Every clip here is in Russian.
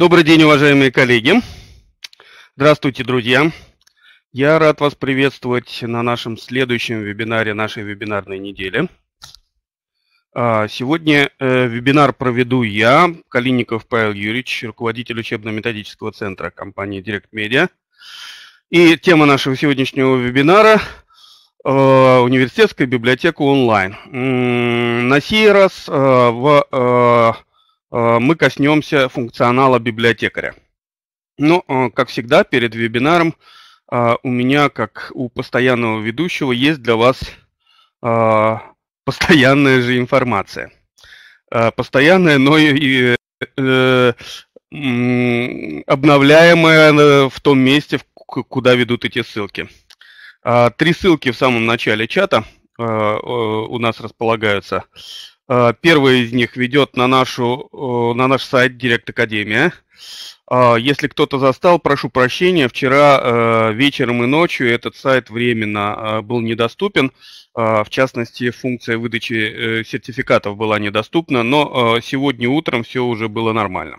Добрый день, уважаемые коллеги. Здравствуйте, друзья. Я рад вас приветствовать на нашем следующем вебинаре нашей вебинарной недели. А, сегодня э, вебинар проведу я, Калиников Павел Юрьевич, руководитель учебно-методического центра компании Direct Media. И тема нашего сегодняшнего вебинара э, – университетская библиотека онлайн. На сей раз э, в Э, мы коснемся функционала библиотекаря. Но, ну, э, как всегда, перед вебинаром э, у меня, как у постоянного ведущего, есть для вас постоянная же информация. Постоянная, но и обновляемая в том месте, куда ведут эти ссылки. А, три ссылки в самом начале чата у нас располагаются. Э, первый из них ведет на, нашу, э, на наш сайт Direct Академия. Э, если кто-то застал, прошу прощения, вчера вечером и ночью этот сайт временно был недоступен. В частности, функция выдачи сертификатов была недоступна, но сегодня утром все уже было нормально.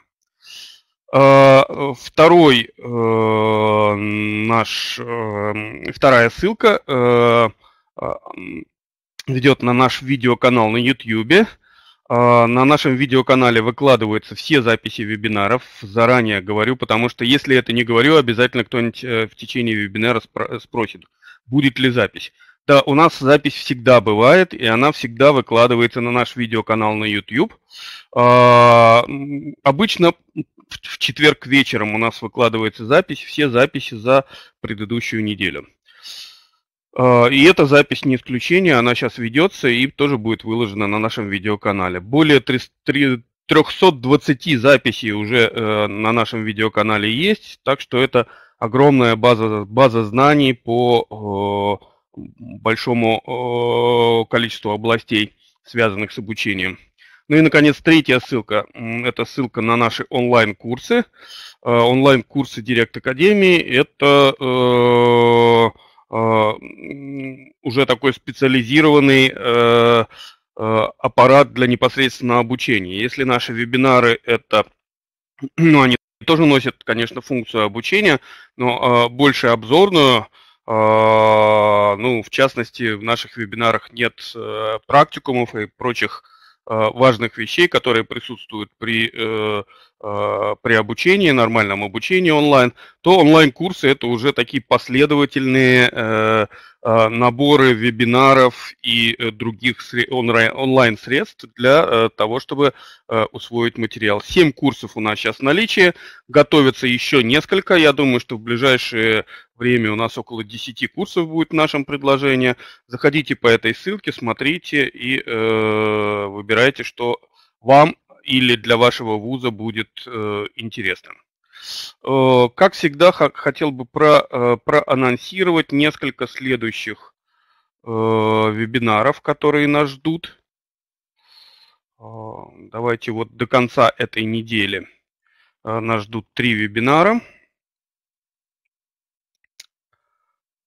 Второй наш, вторая ссылка ведет на наш видеоканал на YouTube. А, на нашем видеоканале выкладываются все записи вебинаров. Заранее говорю, потому что если это не говорю, обязательно кто-нибудь э, в течение вебинара спросит, будет ли запись. Да, у нас запись всегда бывает, и она всегда выкладывается на наш видеоканал на YouTube. А, обычно в четверг вечером у нас выкладывается запись, все записи за предыдущую неделю. А, и эта запись не исключение, она сейчас ведется и тоже будет выложена на нашем видеоканале. Более 320 записей уже э, на нашем видеоканале есть, так что это огромная база, база знаний по э, большому э, количеству областей, связанных с обучением. Ну и, наконец, третья ссылка. Это ссылка на наши онлайн-курсы. Онлайн-курсы Директ Академии – это а, уже такой специализированный э, э, аппарат для непосредственного обучения. Если наши вебинары это, ну, они тоже носят, конечно, функцию обучения, но а, больше обзорную, а, ну, в частности, в наших вебинарах нет э, практикумов и прочих а, важных вещей, которые присутствуют при, э, а, при обучении, нормальном обучении онлайн, то онлайн-курсы это уже такие последовательные э, Э, наборы вебинаров и э, других онлайн-средств для э, того, чтобы усвоить материал. Семь курсов у нас сейчас в наличии, готовится еще несколько. Я думаю, что в ближайшее время у нас около 10 курсов будет в нашем предложении. Заходите по этой ссылке, смотрите и э, выбирайте, что вам или для вашего вуза будет э, интересно. Э, как всегда, хотел бы про, э, проанонсировать несколько следующих э, вебинаров, которые нас ждут. Давайте вот до конца этой недели нас ждут три вебинара.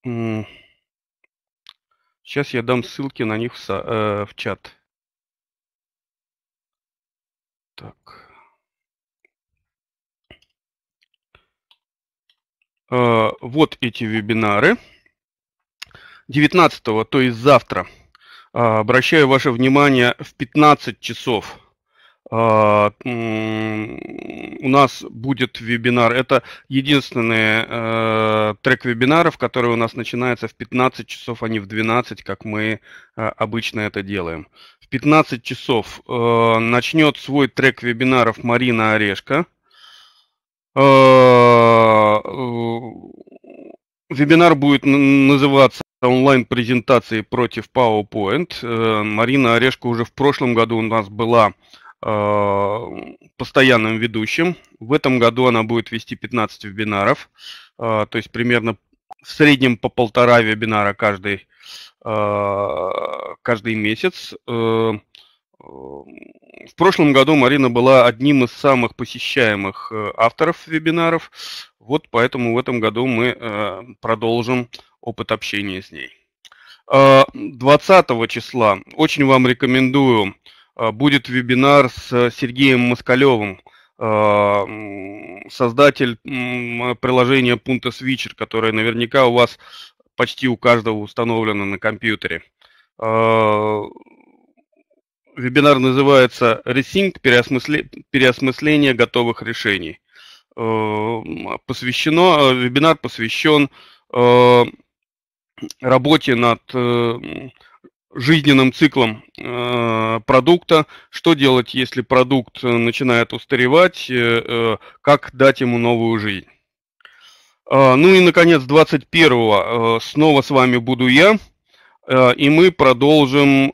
Сейчас я дам ссылки на них в, в чат. Так. Э, вот эти вебинары. 19, го то есть завтра, э, обращаю ваше внимание, в 15 часов э, у нас будет вебинар. Это единственный трек вебинаров, который у нас начинается в 15 часов, а не в 12, как мы обычно это делаем. В 15 часов начнет свой трек вебинаров Марина Орешко. Э, вебинар будет называться «Онлайн-презентации против PowerPoint». Э, Марина Орешко уже в прошлом году у нас была э, постоянным ведущим. В этом году она будет вести 15 вебинаров, то есть примерно в среднем по полтора вебинара каждый, каждый месяц. Эм, в прошлом году Марина была одним из самых посещаемых э, авторов вебинаров, вот поэтому в этом году мы э, продолжим опыт общения с ней. 20 э, числа очень вам рекомендую, будет вебинар с Сергеем Москалевым, создатель приложения Punta Switcher, которое наверняка у вас почти у каждого установлено на компьютере. Вебинар называется «Ресинг. Переосмысли... Переосмысление готовых решений». Э, посвящено, вебинар посвящен э, работе над э, жизненным циклом продукта, что делать, если продукт начинает устаревать, как дать ему новую жизнь. ну и, наконец, 21-го снова с вами буду я, и мы продолжим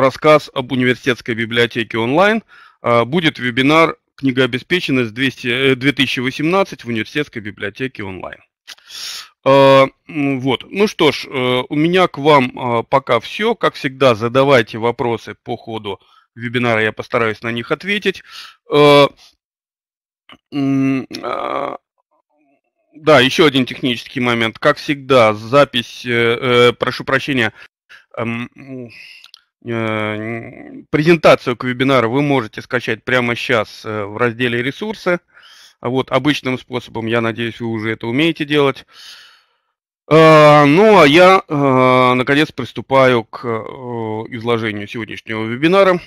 рассказ об университетской библиотеке онлайн. А, будет вебинар «Книгообеспеченность э, 200, 2018 в университетской библиотеке онлайн». А, вот. Ну что ж, э, у меня к вам а, пока все. Как всегда, задавайте вопросы по ходу вебинара, я постараюсь на них ответить. Да, еще один технический момент. Как всегда, запись, э, прошу прощения, эм, Э, презентацию к вебинару вы можете скачать прямо сейчас э, в разделе «Ресурсы». Вот обычным способом, я надеюсь, вы уже это умеете делать. Э, ну, а я, наконец, приступаю к изложению сегодняшнего вебинара.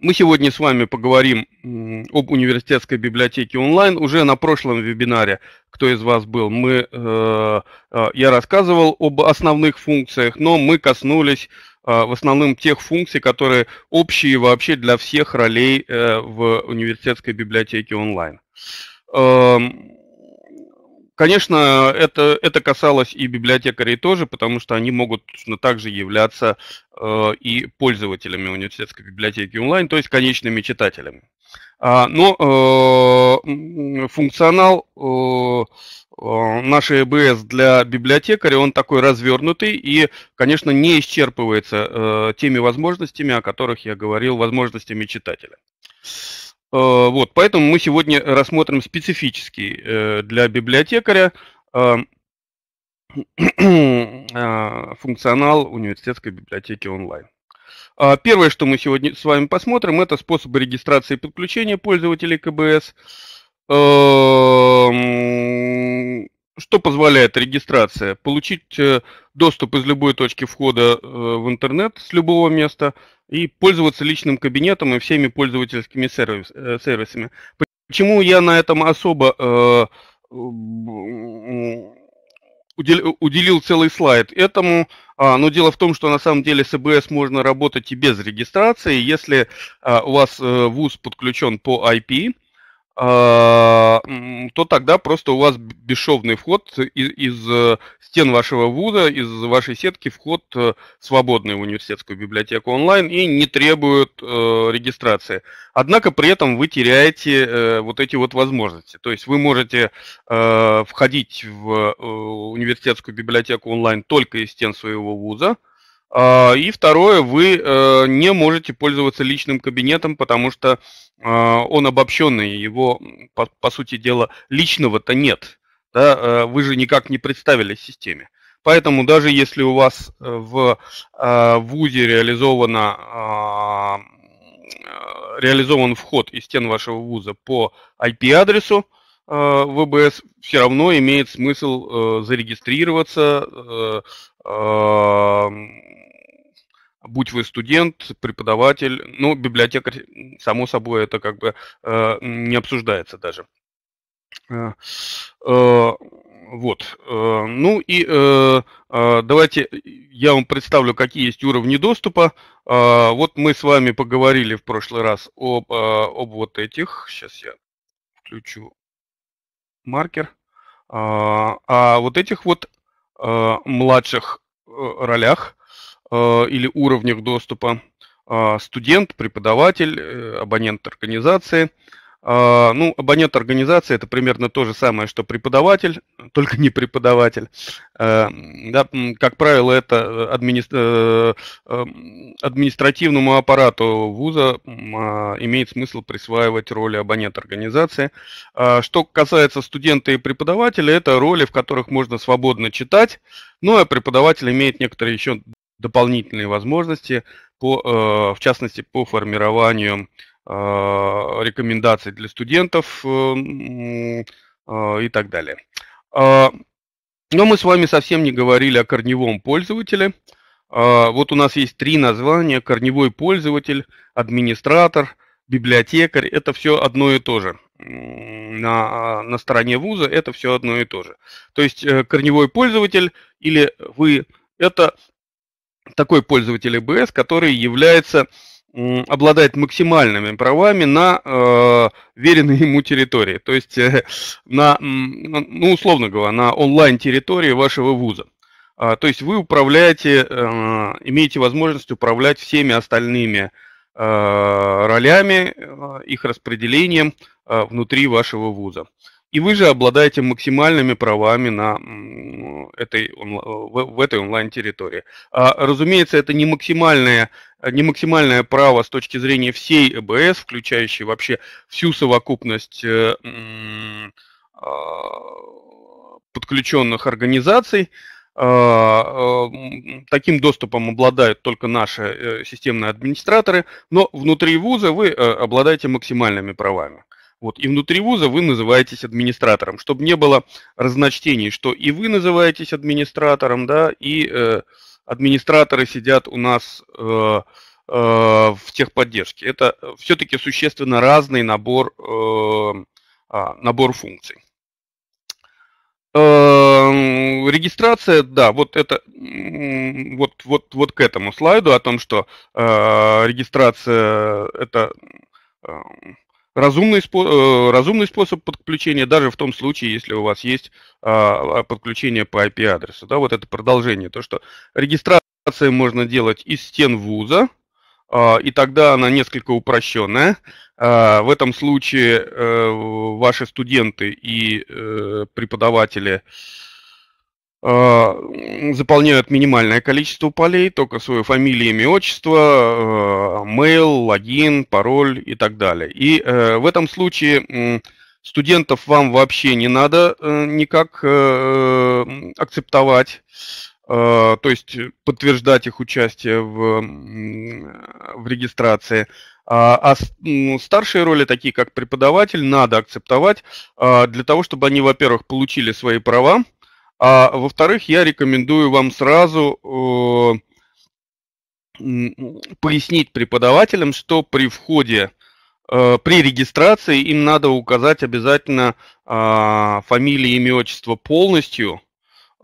Мы сегодня с вами поговорим об университетской библиотеке онлайн. Уже на прошлом вебинаре, кто из вас был, мы, э, э, я рассказывал об основных функциях, но мы коснулись э, в основном тех функций, которые общие вообще для всех ролей э, в университетской библиотеке онлайн. Эм, Конечно, это, это касалось и библиотекарей тоже, потому что они могут также являться э, и пользователями университетской библиотеки онлайн, то есть конечными читателями. А, но э, функционал э, э, нашей ЭБС для библиотекаря, он такой развернутый и, конечно, не исчерпывается э, теми возможностями, о которых я говорил, возможностями читателя. Э, вот, поэтому мы сегодня рассмотрим специфический э, для библиотекаря э, функционал университетской библиотеки онлайн. А первое, что мы сегодня с вами посмотрим, это способы регистрации и подключения пользователей КБС. Эм, что позволяет регистрация? Получить доступ из любой точки входа в интернет с любого места – и пользоваться личным кабинетом и всеми пользовательскими сервис, э, сервисами. Почему я на этом особо э, удел, уделил целый слайд этому? А, но дело в том, что на самом деле с ЭБС можно работать и без регистрации, если а, у вас э, ВУЗ подключен по IP, а, то тогда просто у вас бесшовный вход из, э, стен вашего вуза, из вашей сетки вход свободный э, в университетскую библиотеку онлайн и не требует э, регистрации. Однако при этом вы теряете вот эти вот возможности. То есть вы можете входить в университетскую библиотеку онлайн только из стен своего вуза, а, и второе, вы э, не можете пользоваться личным кабинетом, потому что а, он обобщенный, его, по, по сути дела, личного-то нет. Да? Э, вы же никак не представили системе. Поэтому даже если у вас э, в ВУЗе реализовано, а, реализован вход из стен вашего ВУЗа по IP-адресу, ВБС все равно имеет смысл зарегистрироваться, Эм, будь вы студент, преподаватель, ну, библиотекарь, само собой, это как бы э, не обсуждается даже. Э, э, вот. ну и давайте я вам представлю, какие есть уровни доступа. вот мы с вами поговорили в прошлый раз об, об вот этих. Сейчас я включу маркер. а вот этих вот Э, младших э, ролях э, или уровнях доступа а, студент, преподаватель, абонент организации – а, ну, абонент организации это примерно то же самое, что преподаватель, только не преподаватель. А, да, как правило, это э, э, эм, административному аппарату вуза а, имеет смысл присваивать роли абонент организации. Что касается студента и преподавателя, это роли, в которых можно свободно читать, ну а преподаватель имеет некоторые еще дополнительные возможности, по, э, в частности, по формированию а, рекомендаций для студентов э, а, и так далее. А, но мы с вами совсем не говорили о корневом пользователе. Вот у нас есть три названия. Корневой пользователь, администратор, библиотекарь. Это все одно и то же. На, на стороне вуза это все одно и то же. То есть э, корневой пользователь или вы – это такой пользователь ЭБС, который является обладает максимальными правами на э, веренные ему территории, то есть э, на, ну условно говоря, на онлайн-территории вашего вуза. А, то есть вы управляете, э, имеете возможность управлять всеми остальными э, ролями, э, их распределением э, внутри вашего вуза. Э, и вы же обладаете максимальными правами на этой, в, этой онлайн-территории. А, разумеется, это не максимальное, не максимальное право с точки зрения всей ЭБС, включающей вообще всю совокупность э, а, подключенных организаций. А, а, таким доступом обладают только наши э, системные администраторы, но внутри вуза вы э, обладаете максимальными правами. Вот. И внутри вуза вы называетесь администратором, чтобы не было разночтений, что и вы называетесь администратором, да, и э, администраторы сидят у нас э, э, в техподдержке. Это все-таки существенно разный набор, э, а, набор функций. Э, регистрация, да, вот это, вот, вот, вот к этому слайду о том, что э, регистрация это э, Разумный, спо- э, разумный способ подключения, даже в том случае, если у вас есть а, а подключение по IP-адресу. Да, вот это продолжение. То, что регистрация можно делать из стен вуза, а, и тогда она несколько упрощенная. А, в этом случае а, ваши студенты и а, преподаватели а, а, заполняют минимальное количество полей, только свое фамилию, имя, отчество, а, mail, логин, пароль и так далее. И э, в этом случае студентов вам вообще не надо э, никак э, акцептовать, а, то есть подтверждать их участие в, в регистрации. А старшие роли, такие как преподаватель, надо акцептовать для того, чтобы они, во-первых, получили свои права, а во-вторых, я рекомендую вам сразу э, пояснить преподавателям, что при входе, э, при регистрации им надо указать обязательно а, фамилию, имя, отчество полностью,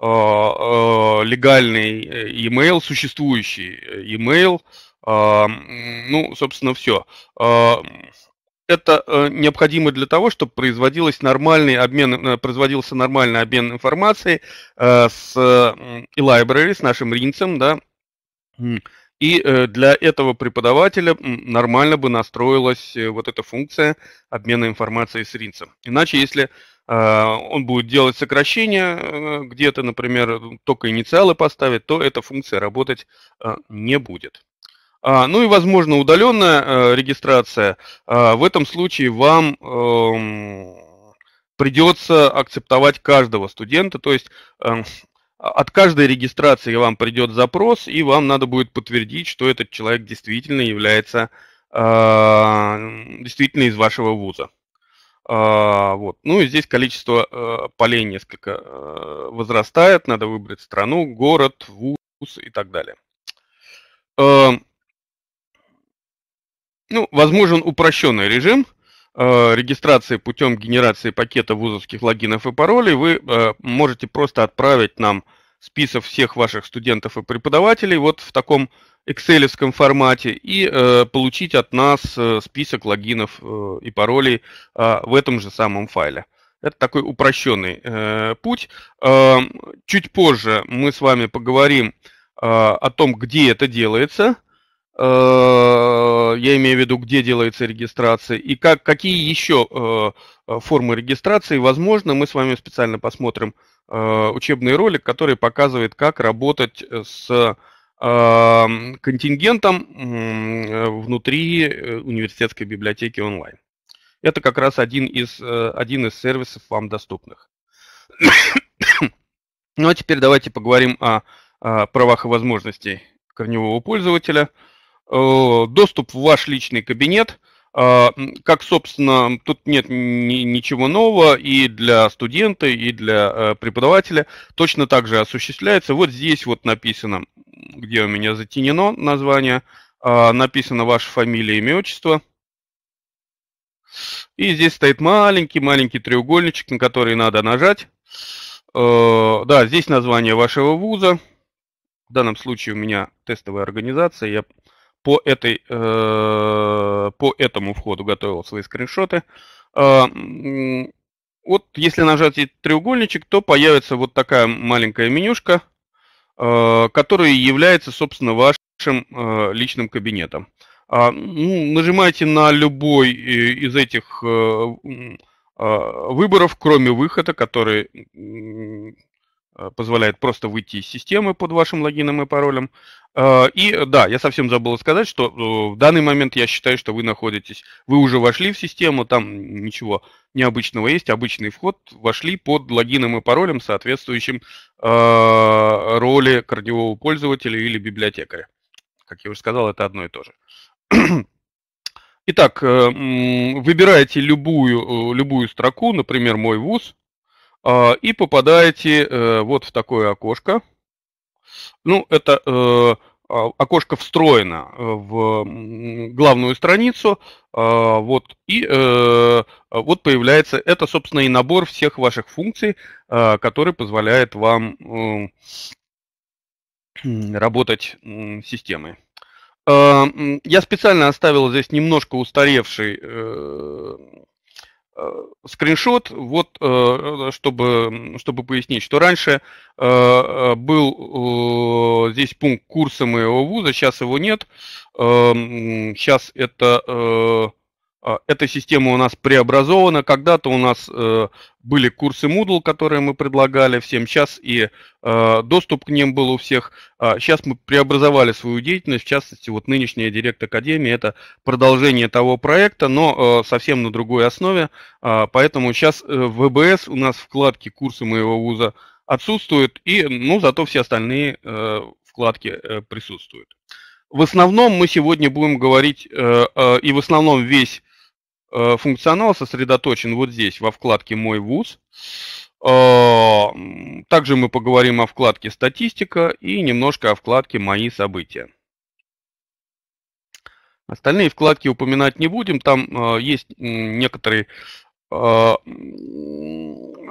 а, э, легальный e-mail, существующий e-mail, а, ну, собственно, все это э, необходимо для того, чтобы производилось нормальный обмен, э, производился нормальный обмен информацией э, с e-library, с нашим ринцем, да, и э, для этого преподавателя нормально бы настроилась э, вот эта функция обмена информацией с ринцем. Иначе, если э, он будет делать сокращение где-то, например, только инициалы поставить, то эта функция работать не будет. А, ну и, возможно, удаленная э, регистрация. А, в этом случае вам эм, придется акцептовать каждого студента, то есть эм, а, от каждой регистрации вам придет запрос, и вам надо будет подтвердить, что этот человек действительно является действительно из вашего вуза. Вот. Ну и здесь количество э, полей несколько э, возрастает, надо выбрать страну, город, вуз и так далее. Эм, ну, возможен упрощенный режим э, регистрации путем генерации пакета вузовских логинов и паролей. Вы э, можете просто отправить нам список всех ваших студентов и преподавателей вот в таком экселевском формате и э, получить от нас список логинов и паролей в этом же самом файле. Это такой упрощенный путь. чуть позже мы с вами поговорим о том, где это делается Э, я имею в виду, где делается регистрация, и как, какие еще э, э, формы регистрации. Возможно, мы с вами специально посмотрим учебный ролик, который показывает, как работать с контингентом внутри университетской библиотеки онлайн. Это как раз один из, один из сервисов вам доступных. ну а теперь давайте поговорим о правах и возможностях корневого пользователя – Э, доступ в ваш личный кабинет. А, как, собственно, тут нет ничего нового и для студента, и для э, преподавателя. Точно так же осуществляется. Вот здесь вот написано, где у меня затенено название, а, написано ваша фамилия, имя, отчество. И здесь стоит маленький-маленький треугольничек, на который надо нажать. Э, да, здесь название вашего вуза. В данном случае у меня тестовая организация, я по, этой, э, по этому входу готовил свои скриншоты. А, вот если нажать треугольничек, то появится вот такая маленькая менюшка, э, которая является, собственно, вашим э, личным кабинетом. А, ну, нажимаете на любой из этих а, выборов, кроме выхода, который позволяет просто выйти из системы под вашим логином и паролем. Э, и э, да, я совсем забыл сказать, что э, в данный момент я считаю, что вы находитесь, вы уже вошли в систему, там ничего необычного есть, обычный вход, вошли под логином и паролем, соответствующим роли корневого пользователя или библиотекаря. Как я уже сказал, это одно и то же. Итак, выбираете любую, любую строку, например, мой вуз, и попадаете вот в такое окошко – ну, это э, а, окошко встроено э, в главную страницу, э, вот, и э, вот появляется, это, собственно, и набор всех ваших функций, который позволяет вам эм, работать системой. Я специально оставил здесь немножко устаревший Э, скриншот, вот э, э, чтобы, чтобы пояснить, что раньше был здесь пункт курса моего вуза, сейчас его нет. Сейчас это а, эта система у нас преобразована. Когда-то у нас э, были курсы Moodle, которые мы предлагали всем. Сейчас и э, доступ к ним был у всех. А сейчас мы преобразовали свою деятельность. В частности, вот нынешняя Директ Академия – это продолжение того проекта, но э, совсем на другой основе. А, поэтому сейчас э, в ВБС у нас вкладки «Курсы моего вуза» отсутствуют, и, ну, зато все остальные э, вкладки э, присутствуют. В основном мы сегодня будем говорить, и в основном весь Э, функционал сосредоточен вот здесь, во вкладке «Мой вуз». Э, также мы поговорим о вкладке «Статистика» и немножко о вкладке «Мои события». Остальные вкладки упоминать не будем, там э, есть некоторые а,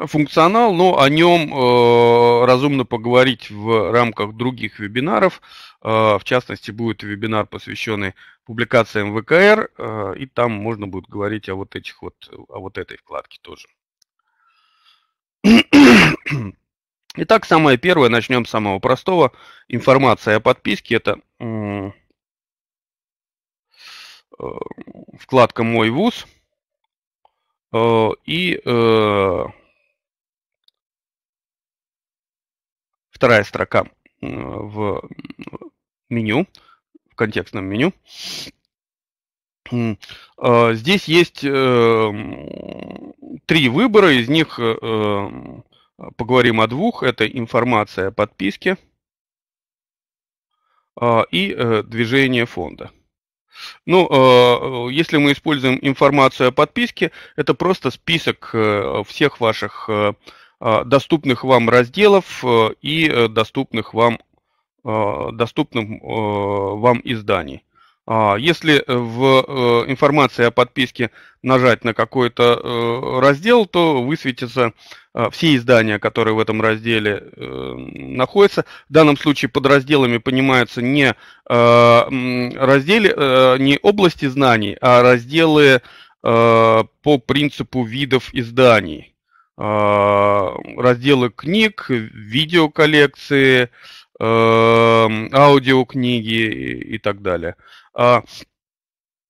функционал, но о нем э, разумно поговорить в рамках других вебинаров. Э, в частности, будет вебинар, посвященный публикациям ВКР, э, и там можно будет говорить о вот, этих вот, о вот этой вкладке тоже. Итак, самое первое, начнем с самого простого. Информация о подписке – это вкладка «Мой вуз». Э, и э, вторая строка э, в меню, в контекстном меню. Здесь есть эм, три выбора, из них эм, поговорим о двух. Это информация подписки и движение фонда. Ну, э, если мы используем информацию о подписке, это просто список э, всех ваших э, доступных вам разделов и доступных вам доступных вам изданий. А если э, в э, информации о подписке нажать на какой-то э, раздел, то высветятся все издания, которые в этом разделе находятся. В данном случае под разделами понимаются не, разделы, не области знаний, а разделы по принципу видов изданий. А, разделы книг, видеоколлекции, аудиокниги и так далее. А,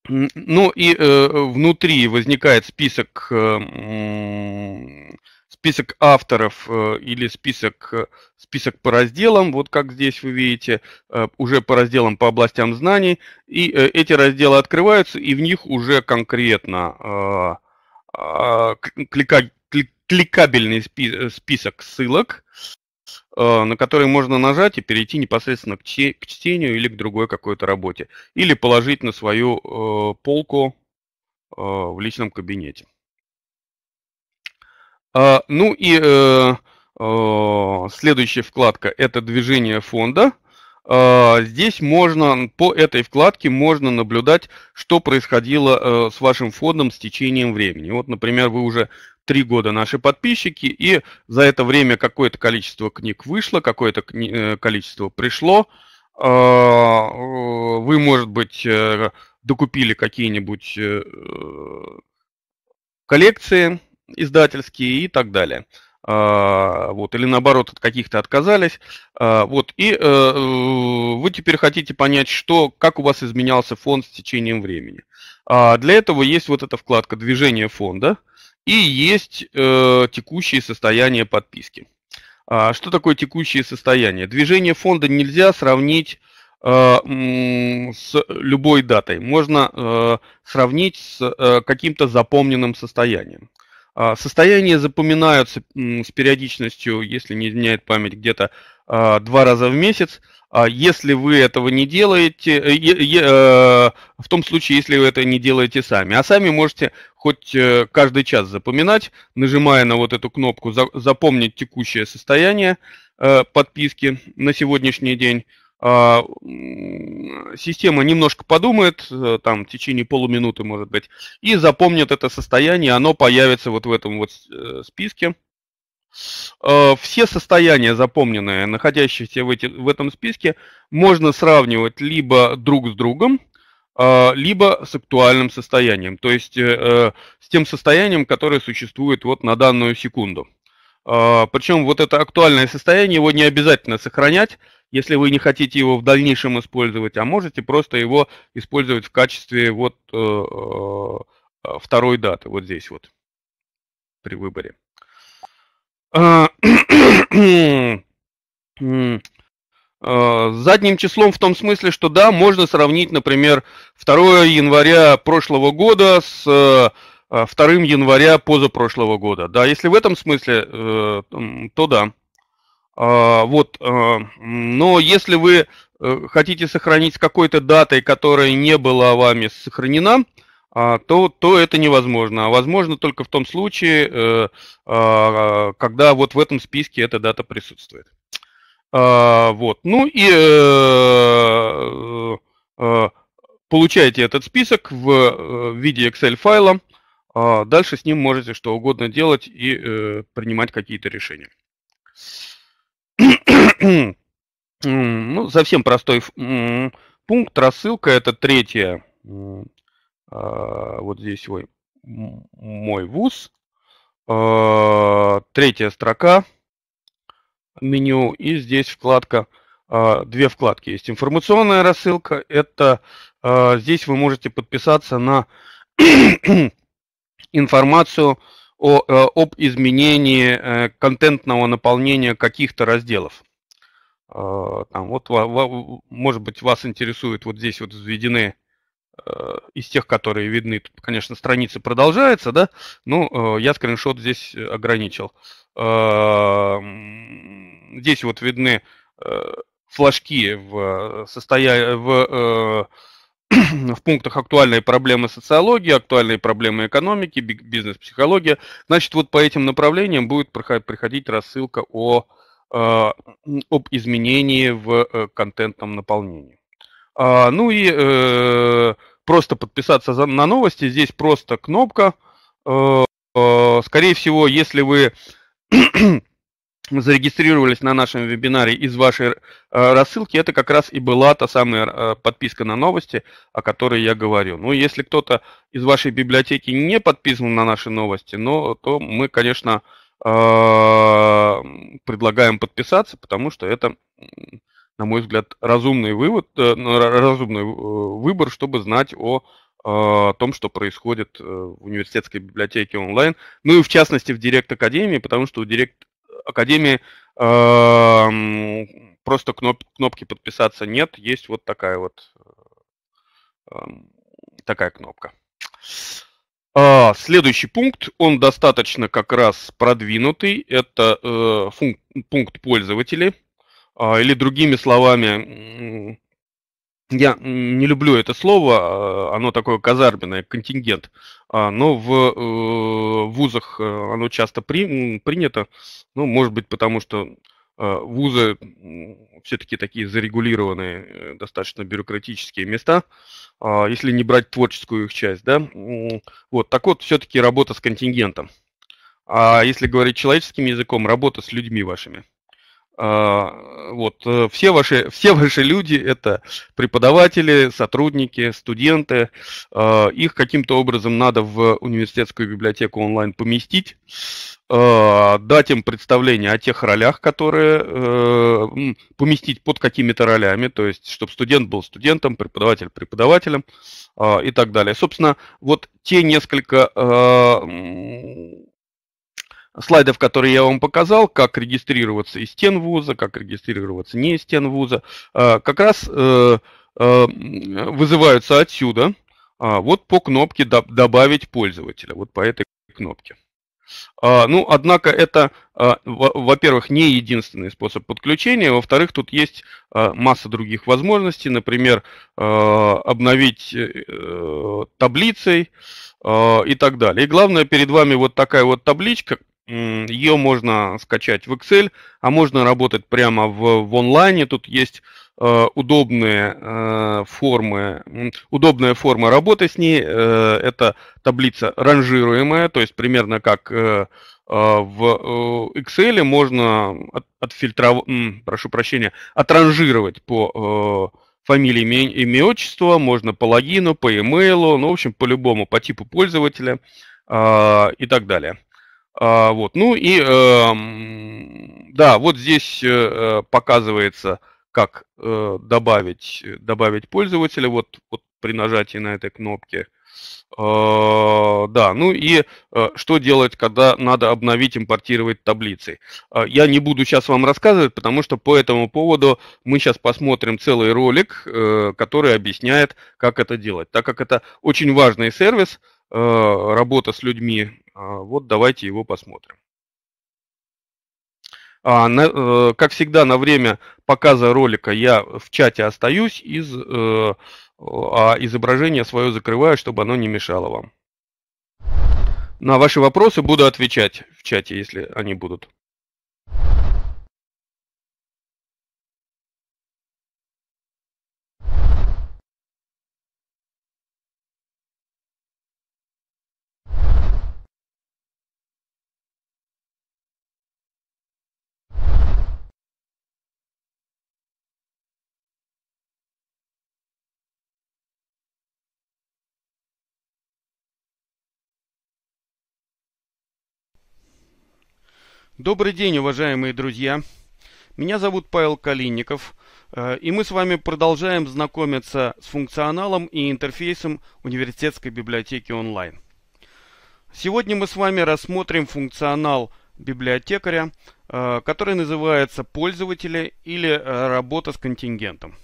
ну и э, внутри возникает список, э, список авторов э, или список, список по разделам, вот как здесь вы видите, уже по разделам по областям знаний. И эти разделы открываются, и в них уже конкретно а, кликабельный список ссылок, Э, на который можно нажать и перейти непосредственно к чтению или к другой какой-то работе. Или положить на свою э, полку э, в личном кабинете. А, ну и следующая вкладка – это движение фонда. А, здесь можно, по этой вкладке можно наблюдать, что происходило с вашим фондом с течением времени. Вот, например, вы уже три года наши подписчики, и за это время какое-то количество книг вышло, какое-то кни- э, количество пришло. А, э, вы, может быть, э, докупили какие-нибудь коллекции издательские и так далее. А, вот, или наоборот, от каких-то отказались. А, вот, и вы теперь хотите понять, что, как у вас изменялся фонд с течением времени. Для этого есть вот эта вкладка «Движение фонда», и есть э, текущее состояние подписки. А, что такое текущее состояние? Движение фонда нельзя сравнить э, с любой датой. Можно э, сравнить с э, каким-то запомненным состоянием. Э, состояния запоминаются с периодичностью, если не изменяет память, где-то а, два раза в месяц, а если вы этого не делаете, э, э, в том случае, если вы это не делаете сами. А сами можете хоть э, каждый час запоминать, нажимая на вот эту кнопку «Запомнить текущее состояние подписки на сегодняшний день». А, система немножко подумает, там в течение полуминуты, может быть, и запомнит это состояние, оно появится вот в этом вот списке Э, все состояния, запомненные, находящиеся в, эти, в этом списке, можно сравнивать либо друг с другом, э, либо с актуальным состоянием, то есть э, с тем состоянием, которое существует вот на данную секунду. Причем вот это актуальное состояние, его не обязательно сохранять, если вы не хотите его в дальнейшем использовать, а можете просто его использовать в качестве вот второй даты, вот здесь вот, при выборе. А, а, задним числом в том смысле, что да, можно сравнить, например, 2 января прошлого года с 2 э, а, января позапрошлого года. Да, если в этом смысле, э, то да. Вот, но если вы э, хотите сохранить с какой-то датой, которая не была вами сохранена, а, то, то это невозможно. А возможно только в том случае, э, а, когда вот в этом списке эта дата присутствует. А, вот. Ну и э, э, получаете этот список в виде Excel-файла. Дальше с ним можете что угодно делать и принимать какие-то решения. ну, совсем простой пункт. Рассылка – это третья а, вот здесь ой, мой вуз. А, третья строка меню и здесь вкладка а, две вкладки есть. Информационная рассылка, это здесь вы можете подписаться на информацию о, э, об изменении э, контентного наполнения каких-то разделов. Там вот, может быть, вас интересует, вот здесь вот введены Э, из тех, которые видны, конечно, страница продолжается, да, но э, я скриншот здесь ограничил. Эм, здесь вот видны э, флажки в, состоя... в, в пунктах актуальные проблемы социологии, актуальные проблемы экономики, бизнес-психология. Значит, вот по этим направлениям будет приходить рассылка о, об изменении в контентном наполнении. А, ну и э, просто подписаться на новости. Здесь просто кнопка. Э, э, скорее всего, если вы зарегистрировались на нашем вебинаре из вашей рассылки, это как раз и была та самая подписка на новости, о которой я говорю. Ну, если кто-то из вашей библиотеки не подписан на наши новости, но, то мы, конечно, предлагаем подписаться, потому что это на мой взгляд, разумный вывод, э, ну, разумный э, выбор, чтобы знать о о э, том, что происходит в университетской библиотеке онлайн, ну и в частности в Директ Академии, потому что у Директ Академии просто кноп, кнопки подписаться нет, есть вот такая вот такая кнопка. А, следующий пункт, он достаточно как раз продвинутый, это э, функ, пункт пользователей. А, или другими словами, я не люблю это слово, а, оно такое казарменное, контингент, а, но в э, вузах э, оно часто при, принято, ну, может быть, потому что вузы все-таки такие зарегулированные, э, достаточно бюрократические места, если не брать творческую их часть, да, вот, так вот, все-таки работа с контингентом. А если говорить человеческим языком, работа с людьми вашими – а, вот, э, все ваши, все ваши люди – это преподаватели, сотрудники, студенты. А, их каким-то образом надо в университетскую библиотеку онлайн поместить, а, дать им представление о тех ролях, которые э, поместить под какими-то ролями, то есть, чтобы студент был студентом, преподаватель преподавателем и так далее. Собственно, вот те несколько слайдов, которые я вам показал, как регистрироваться из стен вуза, как регистрироваться не из стен вуза, а, как раз э, э, вызываются отсюда, а, вот по кнопке «Добавить пользователя», вот по этой кнопке. А, ну, однако, это, во-первых, не единственный способ подключения, во-вторых, тут есть масса других возможностей, например, обновить э, таблицей и так далее. И главное, перед вами вот такая вот табличка, ее можно скачать в Excel, а можно работать прямо в, в онлайне. Тут есть э, удобные э, формы, удобная форма работы с ней. Э, это таблица ранжируемая, то есть примерно как э, э в э, Excel можно от, отфильтровать, прошу прощения, отранжировать по э, фамилии, имя, имя, отчество, можно по логину, по e-mail, ну, в общем, по любому, по типу пользователя э, и так далее. А, вот, ну и эм, да, вот здесь э, э, показывается, как э, добавить, добавить пользователя вот, вот при нажатии на этой кнопке. А, да, ну и что делать, когда надо обновить, импортировать таблицы. А, я не буду сейчас вам рассказывать, потому что по этому поводу мы сейчас посмотрим целый ролик, который объясняет, как это делать. Так как это очень важный сервис, Э, работа с людьми. А, вот давайте его посмотрим. А, э, как всегда, на время показа ролика я в чате остаюсь, из, э, а изображение свое закрываю, чтобы оно не мешало вам. На ваши вопросы буду отвечать в чате, если они будут. Добрый день, уважаемые друзья! Меня зовут Павел Калинников, э, и мы с вами продолжаем знакомиться с функционалом и интерфейсом университетской библиотеки онлайн. Сегодня мы с вами рассмотрим функционал библиотекаря, э, который называется «Пользователи» или «Работа с контингентом».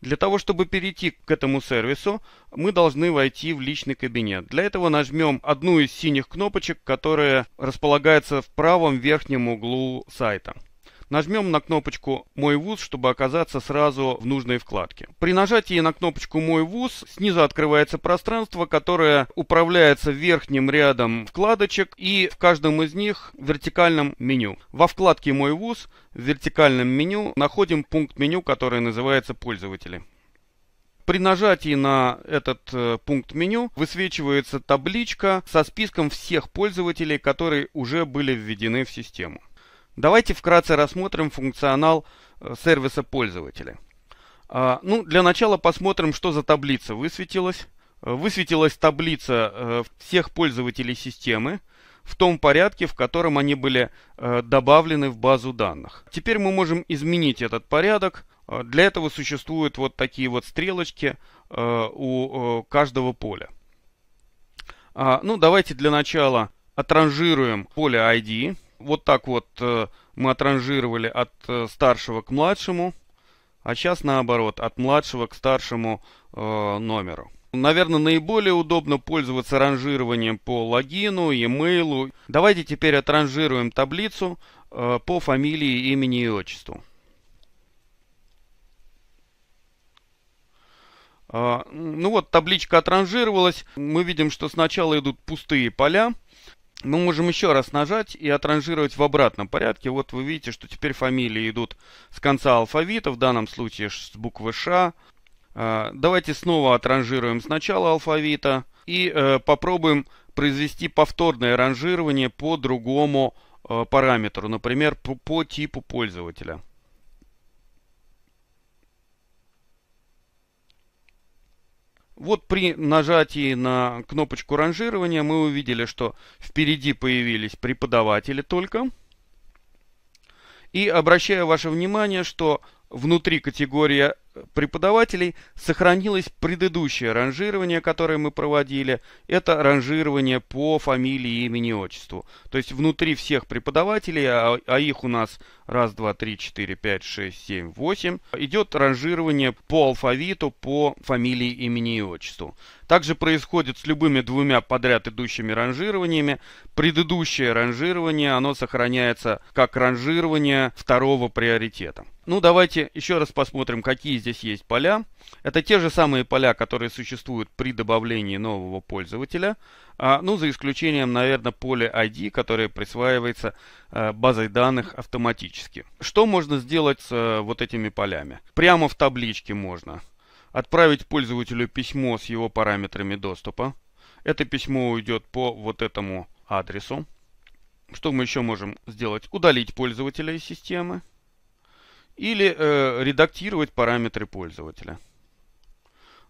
Для того, чтобы перейти к этому сервису, мы должны войти в личный кабинет. Для этого нажмем одну из синих кнопочек, которая располагается в правом верхнем углу сайта. Нажмем на кнопочку «Мой вуз», чтобы оказаться сразу в нужной вкладке. При нажатии на кнопочку «Мой вуз» снизу открывается пространство, которое управляется верхним рядом вкладочек и в каждом из них вертикальном меню. Во вкладке «Мой вуз» в вертикальном меню находим пункт меню, который называется «Пользователи». При нажатии на этот э, пункт меню высвечивается табличка со списком всех пользователей, которые уже были введены в систему. Давайте вкратце рассмотрим функционал э, сервиса пользователя. А, ну, для начала посмотрим, что за таблица высветилась. Э, высветилась таблица э, всех пользователей системы в том порядке, в котором они были добавлены в базу данных. Теперь мы можем изменить этот порядок. Для этого существуют вот такие вот стрелочки у каждого поля. А, ну, давайте для начала отранжируем поле ID вот так вот э, мы отранжировали от э, старшего к младшему, а сейчас наоборот, от младшего к старшему э, номеру. Наверное, наиболее удобно пользоваться ранжированием по логину, e-mail. Давайте теперь отранжируем таблицу по фамилии, имени и отчеству. А, ну вот, табличка отранжировалась. Мы видим, что сначала идут пустые поля мы можем еще раз нажать и отранжировать в обратном порядке. Вот вы видите, что теперь фамилии идут с конца алфавита, в данном случае с буквы Ш. А, давайте снова отранжируем с начала алфавита и э, попробуем произвести повторное ранжирование по другому э, параметру, например, по, по типу пользователя. Вот при нажатии на кнопочку ранжирования мы увидели, что впереди появились преподаватели только. И обращаю ваше внимание, что внутри категория преподавателей сохранилось предыдущее ранжирование, которое мы проводили. Это ранжирование по фамилии, имени, отчеству. То есть внутри всех преподавателей, а, а их у нас раз, два, три, четыре, пять, шесть, семь, восемь, идет ранжирование по алфавиту, по фамилии, имени и отчеству. Также происходит с любыми двумя подряд идущими ранжированиями. Предыдущее ранжирование, оно сохраняется как ранжирование второго приоритета. Ну, давайте еще раз посмотрим, какие здесь здесь есть поля. Это те же самые поля, которые существуют при добавлении нового пользователя. А, ну, за исключением, наверное, поля ID, которое присваивается а, базой данных автоматически. Что можно сделать с а, вот этими полями? Прямо в табличке можно отправить пользователю письмо с его параметрами доступа. Это письмо уйдет по вот этому адресу. Что мы еще можем сделать? Удалить пользователя из системы или э, редактировать параметры пользователя.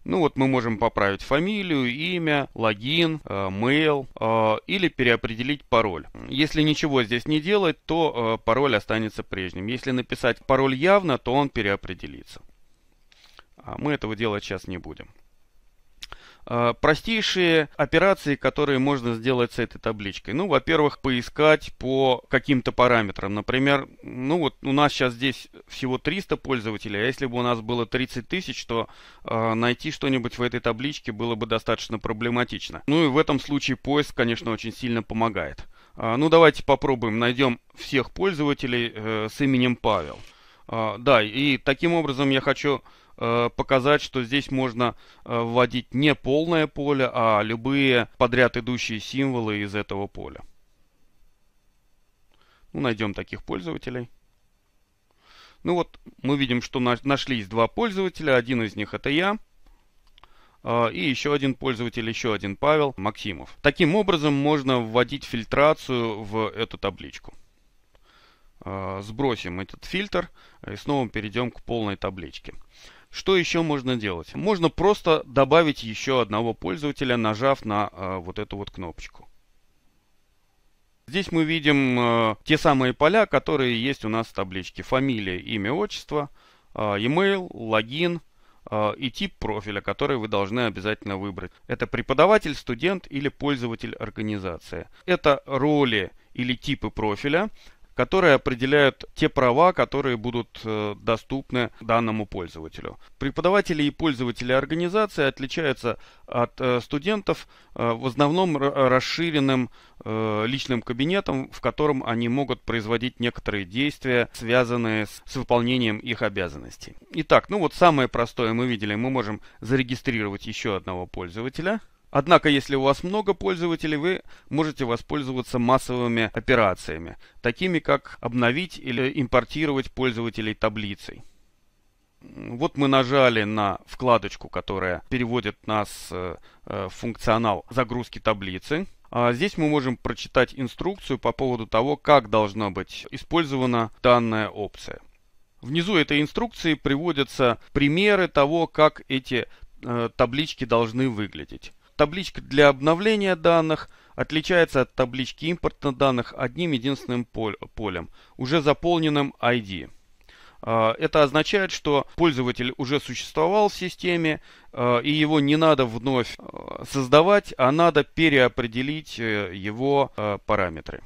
Ну вот мы можем поправить фамилию, имя, логин, э, mail э, или переопределить пароль. Если ничего здесь не делать, то э, пароль останется прежним. Если написать пароль явно, то он переопределится. А мы этого делать сейчас не будем. А, простейшие операции, которые можно сделать с этой табличкой. Ну, во-первых, поискать по каким-то параметрам. Например, ну вот у нас сейчас здесь всего 300 пользователей, а если бы у нас было 30 тысяч, то э, найти что-нибудь в этой табличке было бы достаточно проблематично. Ну и в этом случае поиск, конечно, очень сильно помогает. Э, ну, давайте попробуем. Найдем всех пользователей э, с именем Павел. Э, да, и таким образом я хочу Э, показать, что здесь можно э, вводить не полное поле, а любые подряд идущие символы из этого поля. Ну, найдем таких пользователей. Ну вот, мы видим, что нашлись два пользователя. Один из них это я. Э, и еще один пользователь, еще один Павел Максимов. Таким образом можно вводить фильтрацию в эту табличку. Сбросим этот фильтр и снова перейдем к полной табличке. Что еще можно делать? Можно просто добавить еще одного пользователя, нажав на э, вот эту вот кнопочку. Здесь мы видим э, те самые поля, которые есть у нас в табличке. Фамилия, имя, отчество, э, email, логин э, и тип профиля, который вы должны обязательно выбрать. Это преподаватель, студент или пользователь организации. Это роли или типы профиля, которые определяют те права, которые будут э, доступны данному пользователю. Преподаватели и пользователи организации отличаются от э, студентов э, в основном расширенным личным кабинетом, в котором они могут производить некоторые действия, связанные с выполнением их обязанностей. Итак, ну вот самое простое мы видели, мы можем зарегистрировать еще одного пользователя – Однако, если у вас много пользователей, вы можете воспользоваться массовыми операциями, такими как обновить или импортировать пользователей таблицей. Вот мы нажали на вкладочку, которая переводит нас э, э, в функционал загрузки таблицы. А здесь мы можем прочитать инструкцию по поводу того, как должна быть использована данная опция. Внизу этой инструкции приводятся примеры того, как эти э, таблички должны выглядеть. Табличка для обновления данных отличается от таблички импорта данных одним единственным полем, уже заполненным ID. А, это означает, что пользователь уже существовал в системе, а, и его не надо вновь а, создавать, а надо переопределить э, его параметры.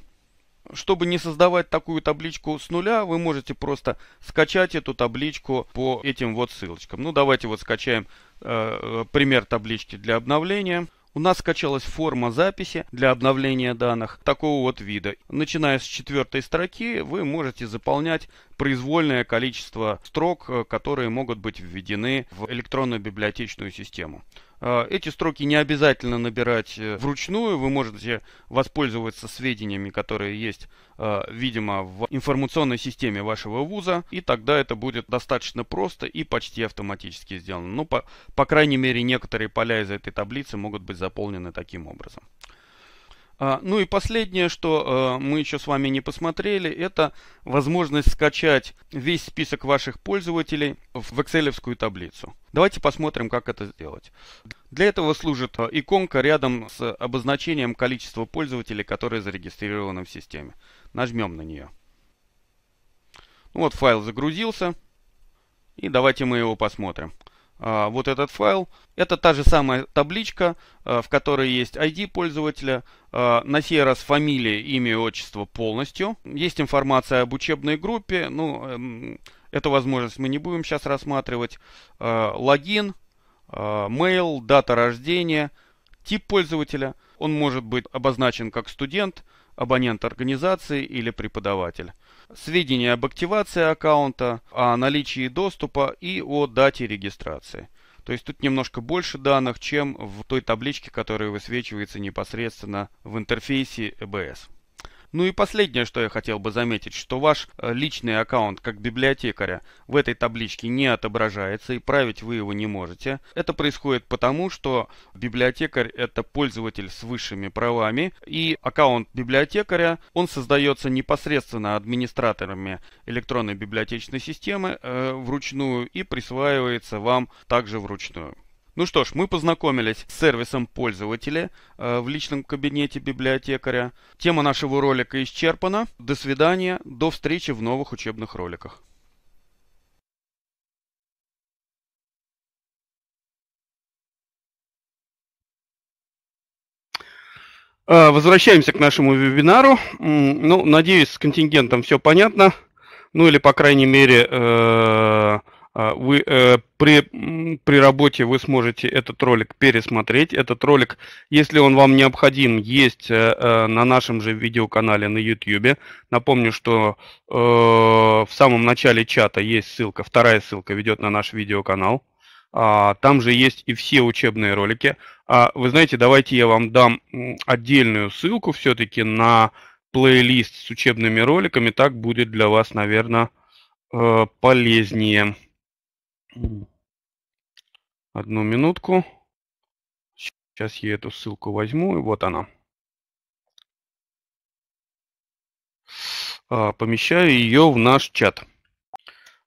Чтобы не создавать такую табличку с нуля, вы можете просто скачать эту табличку по этим вот ссылочкам. Ну, давайте вот скачаем э, э, пример таблички для обновления. У нас скачалась форма записи для обновления данных такого вот вида. Начиная с четвертой строки, вы можете заполнять произвольное количество строк, э, которые могут быть введены в электронную библиотечную систему. А, эти строки не обязательно набирать э, вручную, вы можете воспользоваться сведениями, которые есть, а, видимо, в информационной системе вашего вуза, и тогда это будет достаточно просто и почти автоматически сделано. Но ну, по, по крайней мере, некоторые поля из этой таблицы могут быть заполнены таким образом. А, ну и последнее, что а, мы еще с вами не посмотрели, это возможность скачать весь список ваших пользователей в Excel таблицу. Давайте посмотрим, как это сделать. Для этого служит а, иконка рядом с обозначением количества пользователей, которые зарегистрированы в системе. Нажмем на нее. Ну вот файл загрузился. И давайте мы его посмотрим. А, вот этот файл. Это та же самая табличка, а, в которой есть ID пользователя, а, на сей раз фамилия, имя и отчество полностью. Есть информация об учебной группе, ну, эм, эту возможность мы не будем сейчас рассматривать. Логин, mail, дата рождения, тип пользователя. Он может быть обозначен как студент, абонент организации или преподаватель сведения об активации аккаунта, о наличии доступа и о дате регистрации. То есть тут немножко больше данных, чем в той табличке, которая высвечивается непосредственно в интерфейсе EBS. Э ну и последнее, что я хотел бы заметить, что ваш э, личный аккаунт как библиотекаря в этой табличке не отображается и править вы его не можете. Это происходит потому, что библиотекарь это пользователь с высшими правами и аккаунт библиотекаря, он создается непосредственно администраторами электронной библиотечной системы э, вручную и присваивается вам также вручную. Ну что ж, мы познакомились с сервисом пользователя э, в личном кабинете библиотекаря. Тема нашего ролика исчерпана. До свидания, до встречи в новых учебных роликах. Э, возвращаемся к нашему вебинару. Ну, надеюсь, с контингентом все понятно. Ну или, по крайней мере, э, а, вы, э, при, при работе вы сможете этот ролик пересмотреть. Этот ролик, если он вам необходим, есть э, э на нашем же видеоканале на YouTube. Напомню, что э, в самом начале чата есть ссылка, вторая ссылка ведет на наш видеоканал. А, там же есть и все учебные ролики. А, вы знаете, давайте я вам дам отдельную ссылку все-таки на плейлист с учебными роликами. Так будет для вас, наверное, э, полезнее. Одну минутку. Сейчас я эту ссылку возьму, и вот она. А, помещаю ее в наш чат.